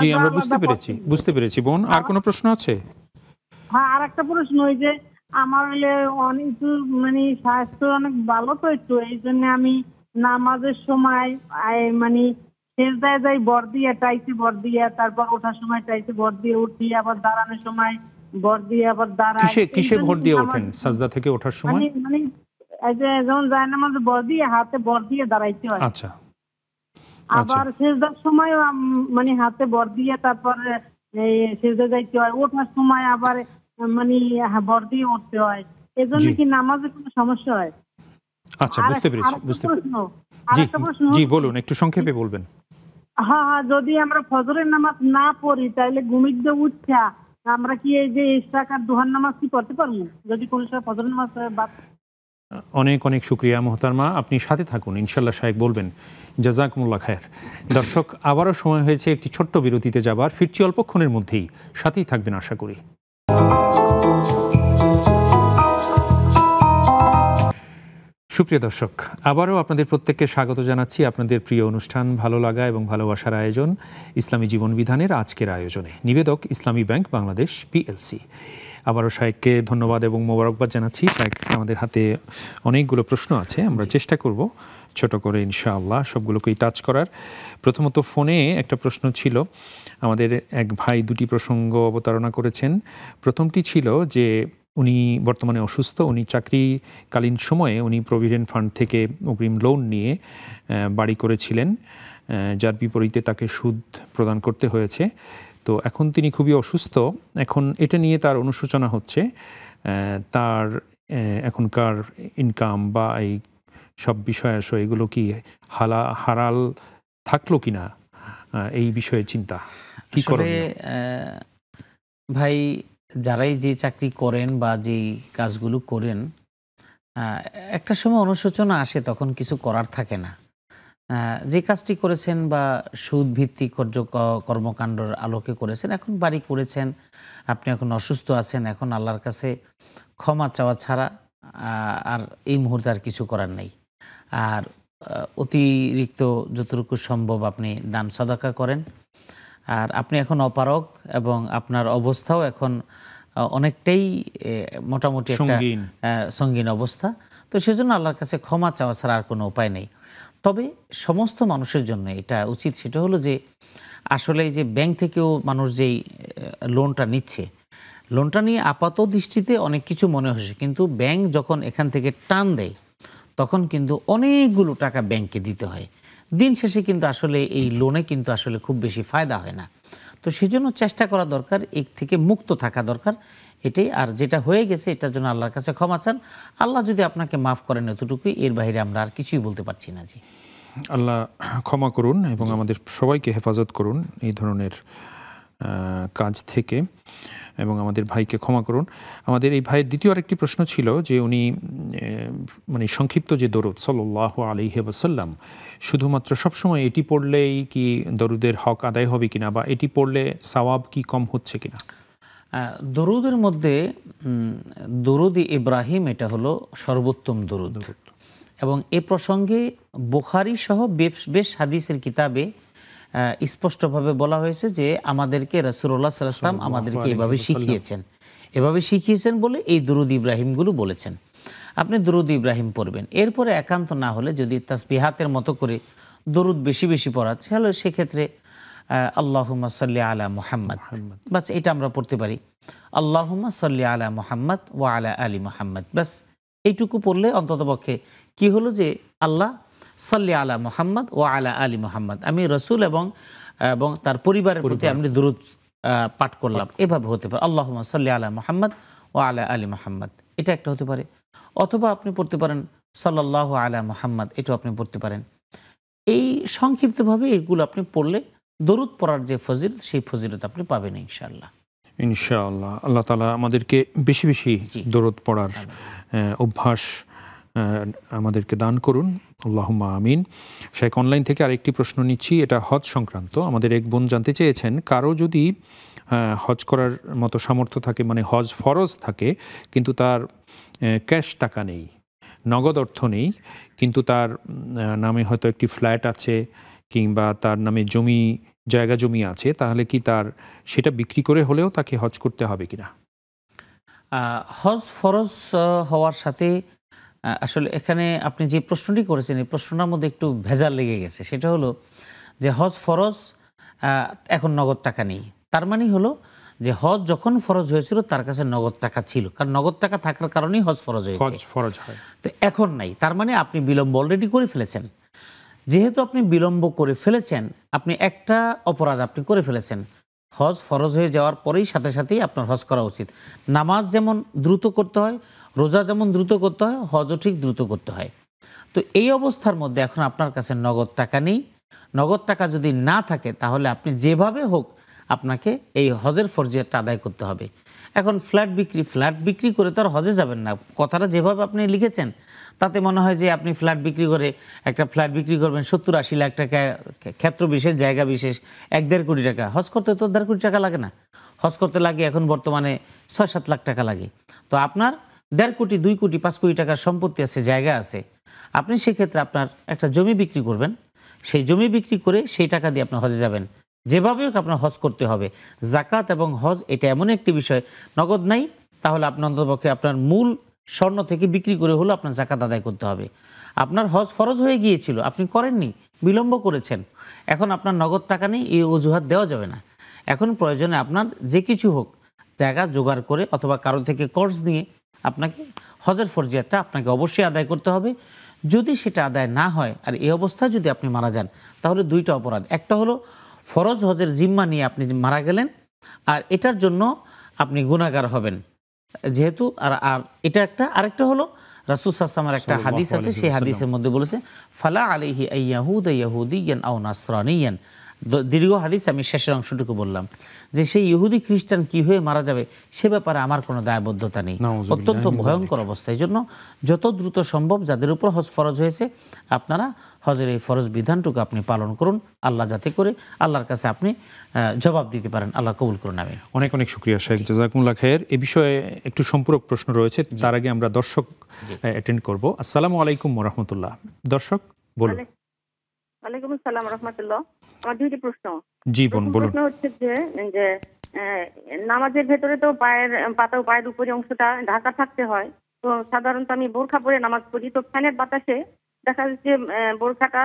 Speaker 5: জি আমরা বুঝতে
Speaker 1: পেরেছি বুঝতে পেরেছি বোন আর কোনো প্রশ্ন আছে
Speaker 5: হ্যাঁ আর একটা প্রশ্ন ওই যে আমার হলে অনেক মানে স্বাস্থ্য অনেক ভালো তো একটু এই জন্য আমি নামাজের সময় মানে শেষ সেজদায় যাই বর দিয়ে টাইতে বর দিয়ে তারপর ওঠার সময় টাইতে বর দিয়ে উঠি আবার দাঁড়ানোর সময় দিয়ে আবার দাঁড়ায় কিসে দিয়ে ওঠেন
Speaker 1: সাজদা থেকে ওঠার মানে- সময়
Speaker 5: মানে যায় না দিয়ে হাতে দিয়ে দাঁড়াইতে হয় আচ্ছা, আচ্ছা। আবার সেজদার সময় মানে হাতে দিয়ে তারপর সেজদা যাইতে হয় ওঠার সময় আবার মানে দিয়ে উঠতে হয় এজন্য কি নামাজে কোনো সমস্যা হয়
Speaker 1: আচ্ছা বুঝতে পেরেছি বুঝতে
Speaker 5: পেরেছি জি
Speaker 1: বলুন একটু সংক্ষেপে বলবেন
Speaker 5: হ্যাঁ হ্যাঁ যদি আমরা ফজরের নামাজ না পড়ি তাহলে ঘুমিয়ে উচ্ছা আমরা কি এই যে ইস্তাকার দুহার নামাজ কি পড়তে পারবো যদি সময় ফজর নামাজ বাদ
Speaker 1: অনেক অনেক শুক্রিয়া মোহতারমা আপনি সাথে থাকুন ইনশাল্লাহ সাহেব বলবেন জাজাকুমুল্লা খায়ের দর্শক আবারও সময় হয়েছে একটি ছোট্ট বিরতিতে যাবার ফিরছি অল্পক্ষণের মধ্যেই সাথেই থাকবেন আশা করি সুপ্রিয় দর্শক আবারও আপনাদের প্রত্যেককে স্বাগত জানাচ্ছি আপনাদের প্রিয় অনুষ্ঠান ভালো লাগা এবং ভালোবাসার আয়োজন ইসলামী জীবনবিধানের আজকের আয়োজনে নিবেদক ইসলামী ব্যাংক বাংলাদেশ পিএলসি আবারও সাহেবকে ধন্যবাদ এবং মোবারকবাদ জানাচ্ছি সাহেব আমাদের হাতে অনেকগুলো প্রশ্ন আছে আমরা চেষ্টা করব ছোট করে ইনশাআল্লাহ সবগুলোকেই টাচ করার প্রথমত ফোনে একটা প্রশ্ন ছিল আমাদের এক ভাই দুটি প্রসঙ্গ অবতারণা করেছেন প্রথমটি ছিল যে উনি বর্তমানে অসুস্থ উনি চাকরিকালীন সময়ে উনি প্রভিডেন্ট ফান্ড থেকে অগ্রিম লোন নিয়ে বাড়ি করেছিলেন যার বিপরীতে তাকে সুদ প্রদান করতে হয়েছে তো এখন তিনি খুবই অসুস্থ এখন এটা নিয়ে তার অনুশোচনা হচ্ছে তার এখনকার ইনকাম বা এই সব বিষয় আসো এগুলো কি
Speaker 2: হালা হারাল থাকলো কি না এই বিষয়ে চিন্তা কি করে ভাই যারাই যে চাকরি করেন বা যেই কাজগুলো করেন একটা সময় অনুশোচনা আসে তখন কিছু করার থাকে না যে কাজটি করেছেন বা সুদ ভিত্তিক কর্মকাণ্ডর আলোকে করেছেন এখন বাড়ি করেছেন আপনি এখন অসুস্থ আছেন এখন আল্লাহর কাছে ক্ষমা চাওয়া ছাড়া আর এই মুহূর্তে আর কিছু করার নেই আর অতিরিক্ত যতটুকু সম্ভব আপনি দান সদাকা করেন আর আপনি এখন অপারক এবং আপনার অবস্থাও এখন অনেকটাই মোটামুটি একটা সঙ্গীন অবস্থা তো সেজন্য আল্লাহর কাছে ক্ষমা চাওয়া ছাড়া আর কোনো উপায় নেই তবে সমস্ত মানুষের জন্য এটা উচিত সেটা হলো যে আসলে যে ব্যাংক থেকেও মানুষ যেই লোনটা নিচ্ছে লোনটা নিয়ে আপাত দৃষ্টিতে অনেক কিছু মনে হয়েছে কিন্তু ব্যাংক যখন এখান থেকে টান দেয় তখন কিন্তু অনেকগুলো টাকা ব্যাংকে দিতে হয় দিন শেষে কিন্তু আসলে এই লোনে কিন্তু আসলে খুব বেশি ফায়দা হয় না তো সেজন্য চেষ্টা করা দরকার এক থেকে মুক্ত থাকা দরকার এটাই আর যেটা হয়ে গেছে এটার জন্য আল্লাহর কাছে ক্ষমা চান আল্লাহ যদি আপনাকে মাফ করেন এতটুকুই এর বাইরে আমরা আর কিছুই বলতে পারছি না জি
Speaker 1: আল্লাহ ক্ষমা করুন এবং আমাদের সবাইকে হেফাজত করুন এই ধরনের কাজ থেকে এবং আমাদের ভাইকে ক্ষমা করুন আমাদের এই ভাইয়ের দ্বিতীয় আরেকটি প্রশ্ন ছিল যে উনি মানে সংক্ষিপ্ত যে দরুদ সল্লাহ আলি হেবাসাল্লাম শুধুমাত্র সবসময় এটি পড়লেই কি দরুদের হক আদায় হবে কিনা বা এটি পড়লে সওয়াব
Speaker 2: কি কম হচ্ছে কিনা দরুদের মধ্যে দরুদ ইব্রাহিম এটা হলো সর্বোত্তম দরুদ এবং এ প্রসঙ্গে বোখারি সহ বেশ হাদিসের কিতাবে স্পষ্টভাবে বলা হয়েছে যে আমাদেরকে রাসুল্লাহ সাল্লাম আমাদেরকে এভাবে শিখিয়েছেন এভাবে শিখিয়েছেন বলে এই দুরুদ ইব্রাহিমগুলো বলেছেন আপনি দুরুদ ইব্রাহিম পড়বেন এরপরে একান্ত না হলে যদি তাসবিহাতের মতো করে দরুদ বেশি বেশি পড়া তাহলে সেক্ষেত্রে আল্লাহুমা সাল্লি আলা মোহাম্মদ বাস এটা আমরা পড়তে পারি আল্লাহুমা সাল্লি আলা মোহাম্মদ ওয়া আলা আলী মোহাম্মদ বাস এইটুকু পড়লে অন্ততপক্ষে কি হলো যে আল্লাহ সাল্লি আলা মোহাম্মদ ও আলা আলী মোহাম্মদ আমি রসুল এবং এবং তার পরিবারের প্রতি আমি দূরত পাঠ করলাম এভাবে হতে পারে আল্লাহ সাল্লি আলা মোহাম্মদ ও আলা আলী মোহাম্মদ এটা একটা হতে পারে অথবা আপনি পড়তে পারেন সাল্লাহ আলা মোহাম্মদ এটাও আপনি পড়তে পারেন এই সংক্ষিপ্তভাবে এগুলো আপনি পড়লে দরুদ পড়ার যে ফজিলত সেই ফজিলত আপনি পাবেন ইনশাআল্লাহ
Speaker 1: ইনশাআল্লাহ আল্লাহ তালা আমাদেরকে বেশি বেশি দরদ পড়ার অভ্যাস আমাদেরকে দান করুন আল্লাহ আমিন শেখ অনলাইন থেকে আরেকটি প্রশ্ন নিচ্ছি এটা হজ সংক্রান্ত আমাদের এক বোন জানতে চেয়েছেন কারো যদি হজ করার মতো সামর্থ্য থাকে মানে হজ ফরজ থাকে কিন্তু তার ক্যাশ টাকা নেই নগদ অর্থ নেই কিন্তু তার নামে হয়তো একটি ফ্ল্যাট আছে কিংবা তার নামে জমি জায়গা জমি আছে তাহলে কি তার সেটা বিক্রি করে হলেও তাকে হজ করতে হবে কিনা
Speaker 2: হজ ফরজ হওয়ার সাথে আসলে এখানে আপনি যে প্রশ্নটি করেছেন এই প্রশ্নটার মধ্যে একটু ভেজাল লেগে গেছে সেটা হলো যে হজ ফরজ এখন নগদ টাকা নেই তার মানে হলো যে হজ যখন ফরজ হয়েছিল তার কাছে নগদ টাকা ছিল কারণ নগদ টাকা থাকার কারণেই হজ ফরজ হয়েছে ফরজ হয় তো এখন নাই তার মানে আপনি বিলম্ব অলরেডি করে ফেলেছেন যেহেতু আপনি বিলম্ব করে ফেলেছেন আপনি একটা অপরাধ আপনি করে ফেলেছেন হজ ফরজ হয়ে যাওয়ার পরেই সাথে সাথেই আপনার হজ করা উচিত নামাজ যেমন দ্রুত করতে হয় রোজা যেমন দ্রুত করতে হয় হজও ঠিক দ্রুত করতে হয় তো এই অবস্থার মধ্যে এখন আপনার কাছে নগদ টাকা নেই নগদ টাকা যদি না থাকে তাহলে আপনি যেভাবে হোক আপনাকে এই হজের ফরজিয়াটা আদায় করতে হবে এখন ফ্ল্যাট বিক্রি ফ্ল্যাট বিক্রি করে তো আর হজে যাবেন না কথাটা যেভাবে আপনি লিখেছেন তাতে মনে হয় যে আপনি ফ্ল্যাট বিক্রি করে একটা ফ্ল্যাট বিক্রি করবেন সত্তর আশি লাখ টাকা ক্ষেত্র বিশেষ জায়গা বিশেষ এক দেড় কোটি টাকা হজ করতে তো দেড় কোটি টাকা লাগে না হজ করতে লাগে এখন বর্তমানে ছয় সাত লাখ টাকা লাগে তো আপনার দেড় কোটি দুই কোটি পাঁচ কোটি টাকার সম্পত্তি আছে জায়গা আছে আপনি সেক্ষেত্রে আপনার একটা জমি বিক্রি করবেন সেই জমি বিক্রি করে সেই টাকা দিয়ে আপনি হজে যাবেন যেভাবে হোক আপনার হজ করতে হবে জাকাত এবং হজ এটা এমন একটি বিষয় নগদ নাই তাহলে আপনার অন্ততপক্ষে আপনার মূল স্বর্ণ থেকে বিক্রি করে হলেও আপনার জাকাত আদায় করতে হবে আপনার হজ ফরজ হয়ে গিয়েছিল আপনি করেননি বিলম্ব করেছেন এখন আপনার নগদ টাকা নেই এই অজুহাত দেওয়া যাবে না এখন প্রয়োজনে আপনার যে কিছু হোক জায়গা জোগাড় করে অথবা কারো থেকে কর্স নিয়ে আপনাকে হজের ফরজিয়াতটা আপনাকে অবশ্যই আদায় করতে হবে যদি সেটা আদায় না হয় আর এই অবস্থায় যদি আপনি মারা যান তাহলে দুইটা অপরাধ একটা হলো ফরজ হজের জিম্মা নিয়ে আপনি মারা গেলেন আর এটার জন্য আপনি গুণাগার হবেন যেহেতু আর আর এটা একটা আরেকটা হলো রাসুল সাসামার একটা হাদিস আছে সেই হাদিসের মধ্যে বলেছে ফালা আলিহি ইয়াহুদ ইয়াহুদিয়ান আও নাসরানিয়ান দীর্ঘ হাদিস আমি শেষের অংশটুকু বললাম যে সেই ইহুদি খ্রিস্টান কি হয়ে মারা যাবে সে ব্যাপারে আমার কোনো দায়বদ্ধতা নেই অত্যন্ত ভয়ঙ্কর অবস্থা এই জন্য যত দ্রুত সম্ভব যাদের উপর হজ ফরজ হয়েছে আপনারা হজের এই ফরজ বিধানটুকু আপনি পালন করুন আল্লাহ যাতে করে আল্লাহর কাছে আপনি জবাব দিতে পারেন আল্লাহ কবুল করুন আমি
Speaker 1: অনেক অনেক শুক্রিয়া শেখ জাজাকুল্লা খায়ের এ বিষয়ে একটু সম্পূরক প্রশ্ন রয়েছে তার আগে আমরা দর্শক অ্যাটেন্ড করব আসসালামু আলাইকুম রহমতুল্লাহ দর্শক বলুন
Speaker 5: ওয়ালাইকুম আসসালাম রহমতুল্লাহ দুইটি প্রশ্ন
Speaker 1: জি প্রশ্ন
Speaker 5: হচ্ছে যে যে নামাজের ভেতরে তো পায়ের পাতা পায়ের উপরে অংশটা ঢাকা থাকতে হয় তো সাধারণত আমি বোরখা পরে নামাজ পড়ি তো ফ্যানের বাতাসে দেখা যাচ্ছে বোরখাটা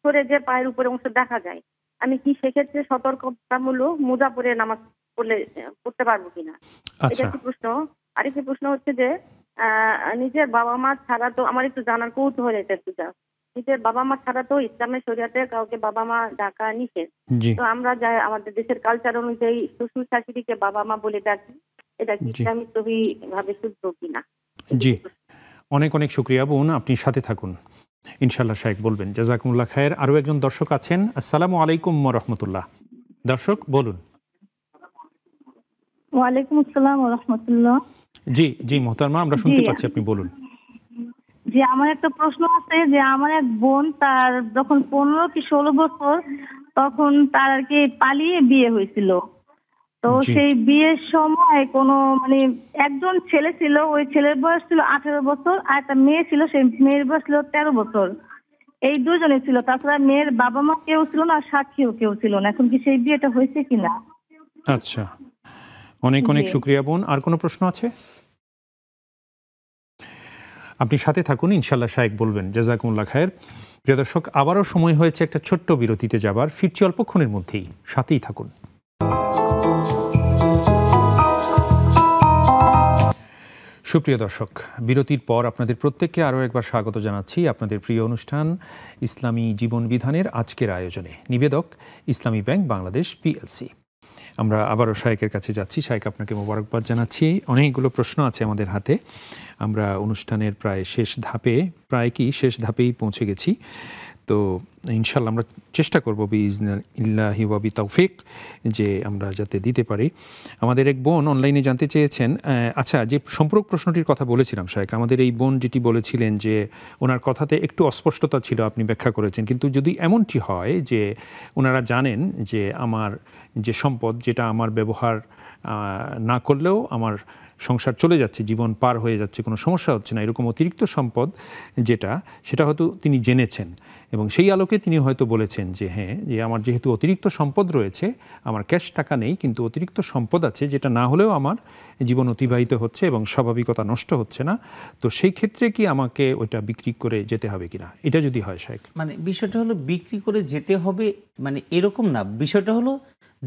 Speaker 5: সরে যে পায়ের উপরে অংশ দেখা যায় আমি কি সেক্ষেত্রে সতর্কতামূলক মোজা পরে নামাজ পড়লে পড়তে পারবো কিনা আচ্ছা। এটা একটি প্রশ্ন আরেকটি প্রশ্ন হচ্ছে যে নিজের বাবা মা ছাড়া তো আমার একটু জানার কৌতূহল এটা একটু নিজের বাবা মা ছাড়া তো ইসলামের শরিয়াতে কাউকে বাবা মা ডাকা নিষেধ তো আমরা যাই আমাদের দেশের কালচার অনুযায়ী শ্বশুর শাশুড়িকে বাবা মা বলে ডাকি এটা কি ইসলামিক ছবি ভাবে শুদ্ধ কিনা
Speaker 1: জি অনেক অনেক শুক্রিয়া বোন আপনি সাথে থাকুন ইনশাল্লাহ শাহেক বলবেন জাজাকুমুল্লাহ খায়ের আরও একজন দর্শক আছেন আসসালামু আলাইকুম রহমতুল্লাহ দর্শক বলুন
Speaker 5: ওয়ালাইকুম আসসালাম রহমতুল্লাহ
Speaker 1: জি জি মোহতারমা আমরা শুনতে পাচ্ছি আপনি বলুন
Speaker 5: যে আমার একটা প্রশ্ন আছে যে আমার এক বোন তার যখন পনেরো কি ষোলো বছর তখন তার আর কি পালিয়ে বিয়ে হয়েছিল তো সেই বিয়ের সময় কোনো মানে একজন ছেলে ছিল ওই ছেলের বয়স ছিল আঠেরো বছর আর একটা মেয়ে ছিল সেই মেয়ের বয়স ছিল তেরো বছর এই দুজনে ছিল তাছাড়া মেয়ের বাবা মা কেউ ছিল না সাক্ষীও কেউ ছিল না এখন কি সেই বিয়েটা হয়েছে কিনা
Speaker 1: আচ্ছা অনেক অনেক শুক্রিয়া বোন আর কোনো প্রশ্ন আছে আপনি সাথে থাকুন ইনশাল্লাহ শাহেক বলবেন জাজাকুমুল্লা খায়ের প্রিয় দর্শক আবারও সময় হয়েছে একটা ছোট্ট বিরতিতে যাবার ফিরছি অল্পক্ষণের মধ্যেই সাথেই থাকুন সুপ্রিয় দর্শক বিরতির পর আপনাদের প্রত্যেককে আরও একবার স্বাগত জানাচ্ছি আপনাদের প্রিয় অনুষ্ঠান ইসলামী জীবন বিধানের আজকের আয়োজনে নিবেদক ইসলামী ব্যাংক বাংলাদেশ পিএলসি আমরা আবারও শায়েকের কাছে যাচ্ছি শায়েক আপনাকে মোবারকবাদ জানাচ্ছি অনেকগুলো প্রশ্ন আছে আমাদের হাতে আমরা অনুষ্ঠানের প্রায় শেষ ধাপে প্রায় কি শেষ ধাপেই পৌঁছে গেছি তো ইনশাল্লাহ আমরা চেষ্টা করব বি ইল্লাহি ওয়াবি তৌফিক যে আমরা যাতে দিতে পারি আমাদের এক বোন অনলাইনে জানতে চেয়েছেন আচ্ছা যে সম্পর্ক প্রশ্নটির কথা বলেছিলাম শায়েক আমাদের এই বোন যেটি বলেছিলেন যে ওনার কথাতে একটু অস্পষ্টতা ছিল আপনি ব্যাখ্যা করেছেন কিন্তু যদি এমনটি হয় যে ওনারা জানেন যে আমার যে সম্পদ যেটা আমার ব্যবহার না করলেও আমার সংসার চলে যাচ্ছে জীবন পার হয়ে যাচ্ছে কোনো সমস্যা হচ্ছে না এরকম অতিরিক্ত সম্পদ যেটা সেটা হয়তো তিনি জেনেছেন এবং সেই আলোকে তিনি হয়তো বলেছেন যে হ্যাঁ যে আমার যেহেতু অতিরিক্ত সম্পদ রয়েছে আমার ক্যাশ টাকা নেই কিন্তু অতিরিক্ত সম্পদ আছে যেটা না হলেও আমার জীবন অতিবাহিত হচ্ছে এবং স্বাভাবিকতা নষ্ট হচ্ছে না তো সেই ক্ষেত্রে কি আমাকে ওইটা বিক্রি করে যেতে হবে কিনা এটা যদি হয় শেখ
Speaker 2: মানে বিষয়টা হলো বিক্রি করে যেতে হবে মানে এরকম না বিষয়টা হলো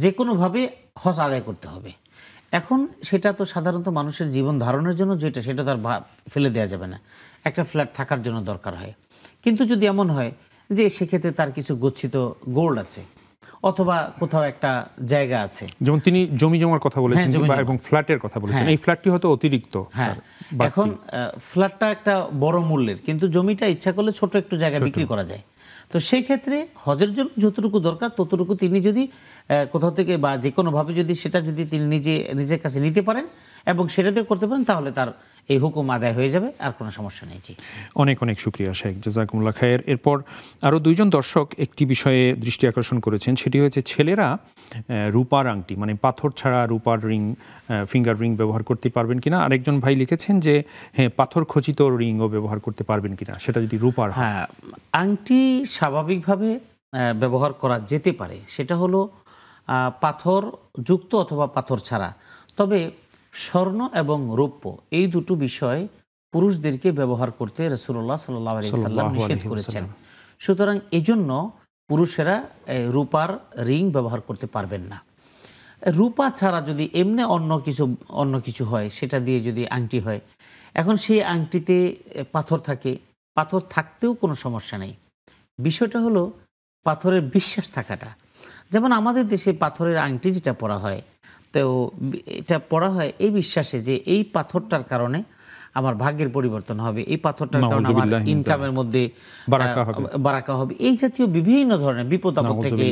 Speaker 2: যে কোনোভাবে হস আদায় করতে হবে এখন সেটা তো সাধারণত মানুষের জীবন ধারণের জন্য যেটা সেটা তার ফেলে দেওয়া যাবে না একটা ফ্ল্যাট থাকার জন্য দরকার হয় কিন্তু যদি এমন হয় যে সেক্ষেত্রে তার কিছু গচ্ছিত গোল্ড আছে অথবা কোথাও একটা জায়গা আছে যেমন তিনি
Speaker 1: জমি জমার কথা বলেছেন হ্যাঁ, এবং ফ্ল্যাটের কথা বলেছেন হ্যাঁ। এই ফ্ল্যাটটি হয়তো অতিরিক্ত
Speaker 2: হ্যাঁ এখন ফ্ল্যাটটা একটা বড় মূল্যের কিন্তু জমিটা ইচ্ছা করলে ছোট একটু জায়গা বিক্রি করা যায় তো সেই ক্ষেত্রে হজের জন্য যতটুকু দরকার ততটুকু তিনি যদি কোথাও থেকে বা যে কোনোভাবে যদি সেটা যদি তিনি নিজে নিজের কাছে নিতে পারেন এবং দিয়ে করতে পারেন তাহলে তার এই হুকুম আদায় হয়ে যাবে আর কোনো সমস্যা নেই জি
Speaker 1: অনেক অনেক শুক্রিয়া শেখ জাজাকুমুল্লা খায়ের এরপর আরও দুইজন দর্শক একটি বিষয়ে দৃষ্টি আকর্ষণ করেছেন সেটি হয়েছে ছেলেরা রূপার আংটি মানে পাথর ছাড়া রূপার রিং ফিঙ্গার রিং ব্যবহার করতে পারবেন কিনা আরেকজন ভাই লিখেছেন যে হ্যাঁ পাথর
Speaker 2: খচিত রিংও ব্যবহার করতে পারবেন কিনা সেটা যদি রূপার হ্যাঁ আংটি স্বাভাবিকভাবে ব্যবহার করা যেতে পারে সেটা হলো পাথর যুক্ত অথবা পাথর ছাড়া তবে স্বর্ণ এবং রৌপ্য এই দুটো বিষয় পুরুষদেরকে ব্যবহার করতে রসুল্লাহ সাল্লাম নিষেধ করেছেন সুতরাং এজন্য পুরুষেরা রূপার রিং ব্যবহার করতে পারবেন না রূপা ছাড়া যদি এমনি অন্য কিছু অন্য কিছু হয় সেটা দিয়ে যদি আংটি হয় এখন সেই আংটিতে পাথর থাকে পাথর থাকতেও কোনো সমস্যা নেই বিষয়টা হলো পাথরের বিশ্বাস থাকাটা যেমন আমাদের দেশে পাথরের আংটি যেটা পরা হয় তো এটা পড়া হয় এই বিশ্বাসে যে এই পাথরটার কারণে আমার ভাগ্যের পরিবর্তন হবে এই পাথরটার কারণে আমার ইনকামের মধ্যে বারাকা হবে এই জাতীয় বিভিন্ন ধরনের বিপদ থেকে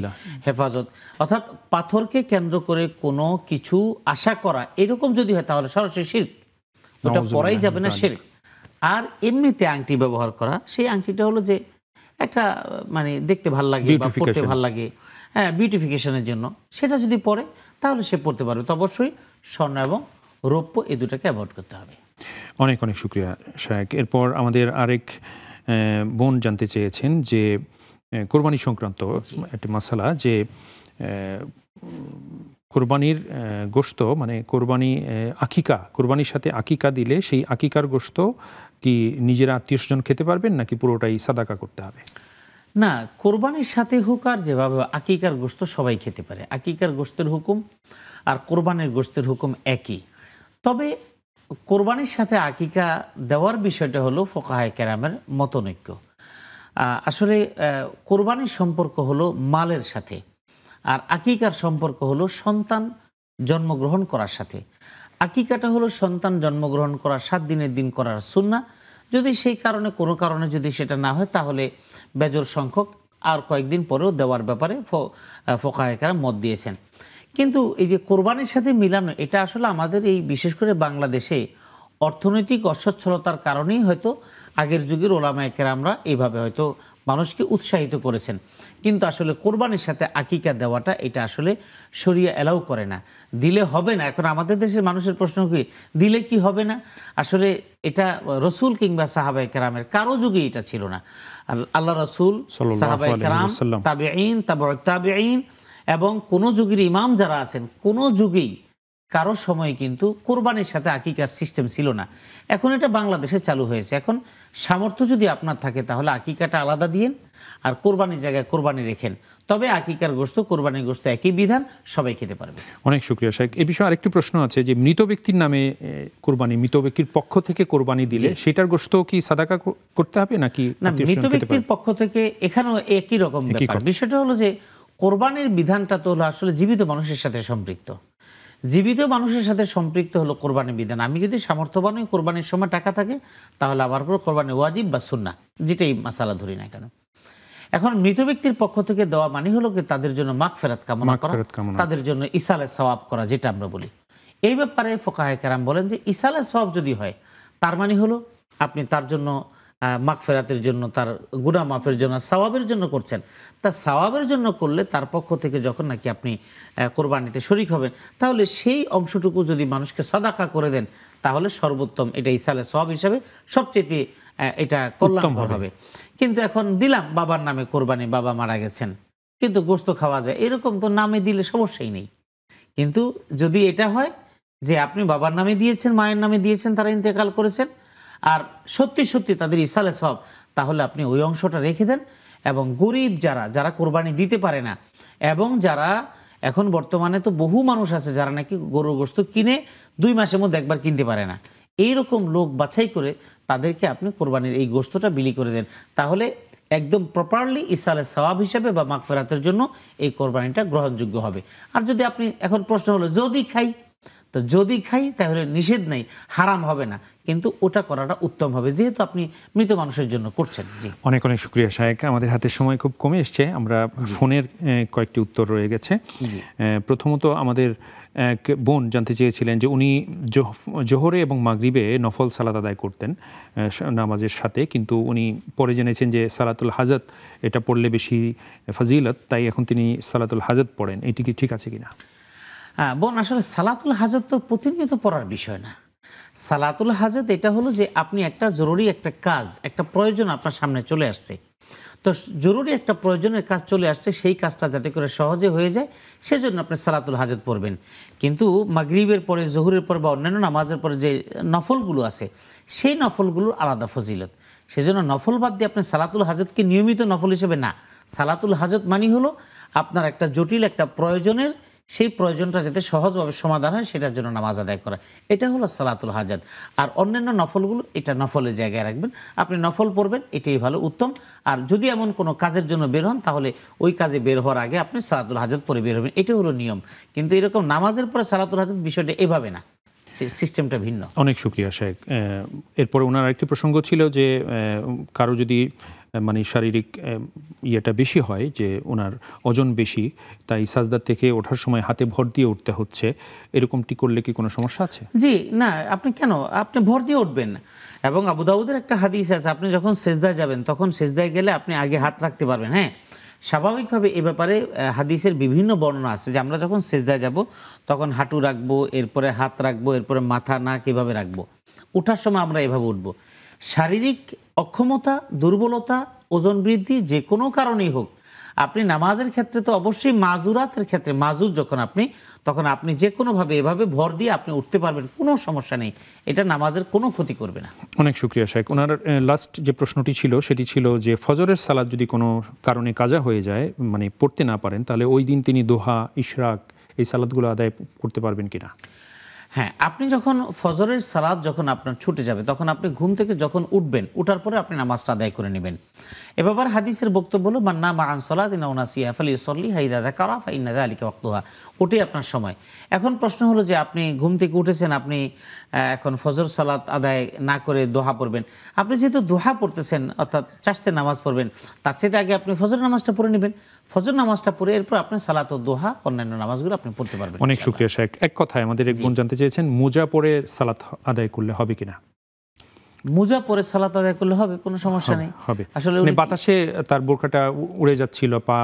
Speaker 2: হেফাজত অর্থাৎ পাথরকে কেন্দ্র করে কোনো কিছু আশা করা এরকম যদি হয় তাহলে সরাসরি শির্ক ওটা পরাই যাবে না শির্ক আর এমনিতে আংটি ব্যবহার করা সেই আংটিটা হলো যে একটা মানে দেখতে ভাল লাগে বা পড়তে ভাল লাগে বিউটিফিকেশনের হ্যাঁ, জন্য সেটা যদি পড়ে তাহলে সে পড়তে পারবে তো অবশ্যই স্বর্ণ এবং রৌপ্য এই দুটাকে অ্যাভয়েড করতে হবে
Speaker 1: অনেক অনেক শুক্রিয়া শায়েক এরপর আমাদের আরেক বোন জানতে চেয়েছেন যে কোরবানি সংক্রান্ত একটি মশালা যে কোরবানির গোস্ত মানে কোরবানি আকিকা কোরবানির সাথে আকিকা দিলে সেই আকিকার গোস্ত কি নিজেরা আত্মীয় স্বজন খেতে পারবেন নাকি পুরোটাই সাদাকা করতে হবে
Speaker 2: না কোরবানির সাথে হোক আর যেভাবে আকিকার গোস্ত সবাই খেতে পারে আকিকার গোস্তের হুকুম আর কোরবানির গোস্তের হুকুম একই তবে কোরবানির সাথে আকিকা দেওয়ার বিষয়টা হলো ফোকাহায় ক্যারামের মতনৈক্য আসলে কোরবানির সম্পর্ক হলো মালের সাথে আর আকিকার সম্পর্ক হলো সন্তান জন্মগ্রহণ করার সাথে আকিকাটা হলো সন্তান জন্মগ্রহণ করার সাত দিনের দিন করার সুন্না যদি সেই কারণে কোনো কারণে যদি সেটা না হয় তাহলে বেজর সংখ্যক আর কয়েকদিন পরেও দেওয়ার ব্যাপারে ফোকাহেকারা মত দিয়েছেন কিন্তু এই যে কোরবানির সাথে মিলানো এটা আসলে আমাদের এই বিশেষ করে বাংলাদেশে অর্থনৈতিক অসচ্ছলতার কারণেই হয়তো আগের যুগের ওলামায়কেরা আমরা এইভাবে হয়তো মানুষকে উৎসাহিত করেছেন কিন্তু আসলে কোরবানির সাথে আকিকা দেওয়াটা এটা আসলে সরিয়া অ্যালাউ করে না দিলে হবে না এখন আমাদের দেশের মানুষের প্রশ্ন কি দিলে কি হবে না আসলে এটা রসুল কিংবা সাহাবাই কেরামের কারো যুগে এটা ছিল না আল্লাহ রসুল সাহাবাই কেরাম তাবে আইন তাবে তাবে আইন এবং কোনো যুগের ইমাম যারা আছেন কোনো যুগেই কারো সময়ে কিন্তু কোরবানির সাথে আকিকার সিস্টেম ছিল না এখন এটা বাংলাদেশে চালু হয়েছে এখন সামর্থ্য যদি আপনার থাকে তাহলে আকিকাটা আলাদা দিয়েন আর কোরবানির জায়গায় কোরবানি রেখেন তবে আকিকার গোস্ত কোরবানির গোস্ত একই বিধান সবাই খেতে পারবে
Speaker 1: অনেক সুক্রিয়া শেখ এ বিষয়ে আরেকটি প্রশ্ন আছে যে মৃত ব্যক্তির নামে কোরবানি মৃত ব্যক্তির পক্ষ থেকে কোরবানি দিলে সেটার গোস্ত কি সাদাকা করতে হবে নাকি না মৃত ব্যক্তির
Speaker 2: পক্ষ থেকে এখানেও একই রকম বিষয়টা হলো যে কোরবানির বিধানটা তো হলো আসলে জীবিত মানুষের সাথে সম্পৃক্ত জীবিত মানুষের সাথে সম্পৃক্ত হলো কোরবানি বিধান আমি যদি সামর্থ্যবান হই কোরবানির সময় টাকা থাকে তাহলে আমার উপর কোরবানি ওয়াজিব বা সুন্না যেটাই মাসালা ধরি না কেন এখন মৃত ব্যক্তির পক্ষ থেকে দেওয়া মানে হলো কি তাদের জন্য মাক ফেরাত কামনা করা তাদের জন্য ইসালে সওয়াব করা যেটা আমরা বলি এই ব্যাপারে ফোকাহে কেরাম বলেন যে ইসালে সওয়াব যদি হয় তার মানে হলো আপনি তার জন্য মাগফেরাতের জন্য তার গুণা মাফের জন্য সওয়াবের জন্য করছেন তা সওয়াবের জন্য করলে তার পক্ষ থেকে যখন নাকি আপনি কোরবানিতে শরিক হবেন তাহলে সেই অংশটুকু যদি মানুষকে সাদাকা করে দেন তাহলে সর্বোত্তম এটা ইসালে সব হিসাবে সবচেয়ে এটা কল্যাণকর হবে কিন্তু এখন দিলাম বাবার নামে কোরবানি বাবা মারা গেছেন কিন্তু গোস্ত খাওয়া যায় এরকম তো নামে দিলে সমস্যাই নেই কিন্তু যদি এটা হয় যে আপনি বাবার নামে দিয়েছেন মায়ের নামে দিয়েছেন তারা ইন্তেকাল করেছেন আর সত্যি সত্যি তাদের ইসালে সব তাহলে আপনি ওই অংশটা রেখে দেন এবং গরিব যারা যারা কোরবানি দিতে পারে না এবং যারা এখন বর্তমানে তো বহু মানুষ আছে যারা নাকি গরুর গোস্ত কিনে দুই মাসের মধ্যে একবার কিনতে পারে না এই রকম লোক বাছাই করে তাদেরকে আপনি কোরবানির এই গোস্তটা বিলি করে দেন তাহলে একদম প্রপারলি ইসালে সবাব হিসাবে বা ফেরাতের জন্য এই কোরবানিটা গ্রহণযোগ্য হবে আর যদি আপনি এখন প্রশ্ন হলো যদি খাই তো যদি খাই তাহলে নিষেধ নেই হারাম হবে না কিন্তু ওটা করাটা উত্তম হবে যেহেতু আপনি মৃত মানুষের জন্য করছেন জি
Speaker 1: অনেক অনেক শুক্রিয়া সাহেক আমাদের হাতে সময় খুব কমে এসছে আমরা ফোনের কয়েকটি উত্তর রয়ে গেছে প্রথমত আমাদের এক বোন জানতে চেয়েছিলেন যে উনি জোহরে এবং মাগরিবে নফল সালাত আদায় করতেন নামাজের সাথে কিন্তু উনি পরে জেনেছেন যে সালাতুল হাজত এটা পড়লে বেশি
Speaker 2: ফাজিলত তাই এখন তিনি সালাতুল হাজত পড়েন এটি কি ঠিক আছে কিনা বোন আসলে সালাতুল হাজত তো প্রতিনিয়ত পড়ার বিষয় না সালাতুল হাজত এটা হলো যে আপনি একটা জরুরি একটা কাজ একটা প্রয়োজন আপনার সামনে চলে আসছে তো জরুরি একটা প্রয়োজনের কাজ চলে আসছে সেই কাজটা যাতে করে সহজে হয়ে যায় সেজন্য আপনি সালাতুল হাজত পড়বেন কিন্তু মাগরিবের পরে জহুরের পরে বা অন্যান্য নামাজের পরে যে নফলগুলো আছে সেই নফলগুলোর আলাদা ফজিলত সেজন্য নফল বাদ দিয়ে আপনি সালাতুল হাজতকে নিয়মিত নফল হিসেবে না সালাতুল হাজত মানি হলো আপনার একটা জটিল একটা প্রয়োজনের সেই প্রয়োজনটা যাতে সহজভাবে সমাধান হয় সেটার জন্য নামাজ আদায় করা এটা হলো সালাতুল হাজাত আর অন্যান্য নফলগুলো এটা নফলের জায়গায় রাখবেন আপনি নফল পড়বেন এটাই ভালো উত্তম আর যদি এমন কোনো কাজের জন্য বের হন তাহলে ওই কাজে বের হওয়ার আগে আপনি সালাতুল হাজাত পরে বের হবেন এটাই হলো নিয়ম কিন্তু এরকম নামাজের পরে সালাতুল হাজাত বিষয়টা এভাবে না সিস্টেমটা ভিন্ন
Speaker 1: অনেক সুক্রিয়া শেখ এরপরে ওনার আরেকটি প্রসঙ্গ ছিল যে কারো যদি মানে শারীরিক ইয়েটা বেশি হয় যে ওনার ওজন বেশি তাই সাজদার থেকে ওঠার সময় হাতে ভর দিয়ে উঠতে হচ্ছে এরকমটি করলে কি কোনো সমস্যা আছে
Speaker 2: জি না আপনি কেন আপনি ভর দিয়ে উঠবেন এবং আবুদাউদের একটা হাদিস আছে আপনি যখন সেজদায় যাবেন তখন সেজদায় গেলে আপনি আগে হাত রাখতে পারবেন হ্যাঁ স্বাভাবিকভাবে এ ব্যাপারে হাদিসের বিভিন্ন বর্ণনা আছে যে আমরা যখন সেজদায় যাব তখন হাঁটু রাখবো এরপরে হাত রাখবো এরপরে মাথা নাক এভাবে রাখবো ওঠার সময় আমরা এভাবে উঠবো শারীরিক অক্ষমতা দুর্বলতা ওজন বৃদ্ধি যে কোনো কারণেই হোক আপনি নামাজের ক্ষেত্রে তো অবশ্যই মাজুরাতের ক্ষেত্রে মাজুর যখন আপনি তখন আপনি যে কোনোভাবে এভাবে ভর দিয়ে আপনি উঠতে পারবেন কোনো সমস্যা নেই এটা নামাজের কোনো ক্ষতি করবে না
Speaker 1: অনেক সুক্রিয়া শেখ ওনার লাস্ট যে প্রশ্নটি ছিল সেটি ছিল যে ফজরের সালাদ যদি কোনো কারণে কাজা হয়ে যায় মানে পড়তে না পারেন তাহলে ওই দিন তিনি দোহা ইশরাক এই সালাদগুলো আদায় করতে পারবেন
Speaker 2: কিনা হ্যাঁ আপনি যখন ফজরের সালাদ যখন আপনার ছুটে যাবে তখন আপনি ঘুম থেকে যখন উঠবেন উঠার পরে আপনি নামাজটা আদায় করে নেবেন এ হাদিসের বক্তব্য হলো মান্না মা আনসলাত ইনাউনা সিয়া ফালি সল্লি হাইদাদা কারা ফাইনাদা আলিকে ওয়াক্তুহা ওটাই আপনার সময় এখন প্রশ্ন হলো যে আপনি ঘুম থেকে উঠেছেন আপনি এখন ফজর সালাত আদায় না করে দোহা পড়বেন আপনি যেহেতু দোহা পড়তেছেন অর্থাৎ চাষতে নামাজ পড়বেন তার চেয়ে আগে আপনি ফজর নামাজটা পড়ে নেবেন ফজর নামাজটা পড়ে এরপর আপনি সালাত ও দোহা অন্যান্য নামাজগুলো আপনি পড়তে পারবেন অনেক শুক্রিয়া শেখ এক
Speaker 1: কথায় আমাদের একজন জানতে চেয়েছেন মোজা পরে সালাত আদায় করলে হবে কিনা
Speaker 2: মোজা পরে সালাত আদায় করলে হবে কোনো সমস্যা নেই
Speaker 1: হবে আসলে মানে বাতাসে তার বোরকাটা উড়ে যাচ্ছিল পা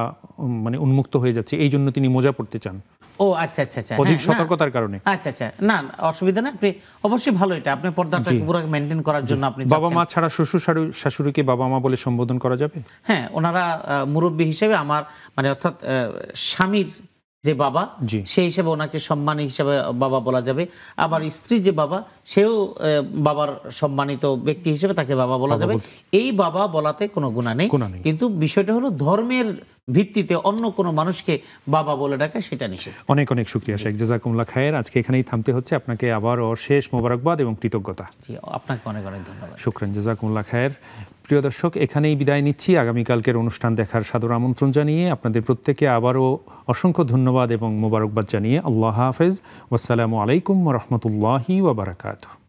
Speaker 1: মানে উন্মুক্ত হয়ে যাচ্ছে এই জন্য তিনি মোজা পড়তে চান
Speaker 2: ও আচ্ছা আচ্ছা আচ্ছা অধিক হ্যাঁ, হ্যাঁ। সতর্কতার কারণে আচ্ছা আচ্ছা না অসুবিধা না আপনি অবশ্যই ভালো এটা আপনি পর্দাটা পুরো মেইনটেইন করার জন্য আপনি বাবা মা
Speaker 1: ছাড়া শ্বশুর শাশুড়ি শাশুড়িকে বাবা মা বলে সম্বোধন করা যাবে
Speaker 2: হ্যাঁ ওনারা মুরব্বী হিসেবে আমার মানে অর্থাৎ স্বামীর যে বাবা সেই হিসেবে ওনাকে সম্মান হিসাবে বাবা বলা যাবে আবার স্ত্রী যে বাবা সেও বাবার সম্মানিত ব্যক্তি হিসেবে তাকে বাবা বলা যাবে এই বাবা বলাতে কোনো গুণা নেই কিন্তু বিষয়টা হলো ধর্মের ভিত্তিতে অন্য কোনো মানুষকে বাবা বলে ডাকা সেটা নিষেধ
Speaker 1: অনেক অনেক শুক্রিয়া শেখ কুমলা খায়ের আজকে এখানেই থামতে হচ্ছে আপনাকে আবার অশেষ মোবারকবাদ এবং কৃতজ্ঞতা জি
Speaker 2: আপনাকে অনেক অনেক ধন্যবাদ
Speaker 1: শুক্রান কুমলা খায়ের প্রিয় দর্শক এখানেই বিদায় নিচ্ছি আগামীকালকের অনুষ্ঠান দেখার সাদর আমন্ত্রণ জানিয়ে আপনাদের প্রত্যেকে আবারও অসংখ্য ধন্যবাদ এবং মোবারকবাদ জানিয়ে আল্লাহ হাফেজ ওসালামু আলাইকুম রহমতুল্লাহি ওবরাকাতু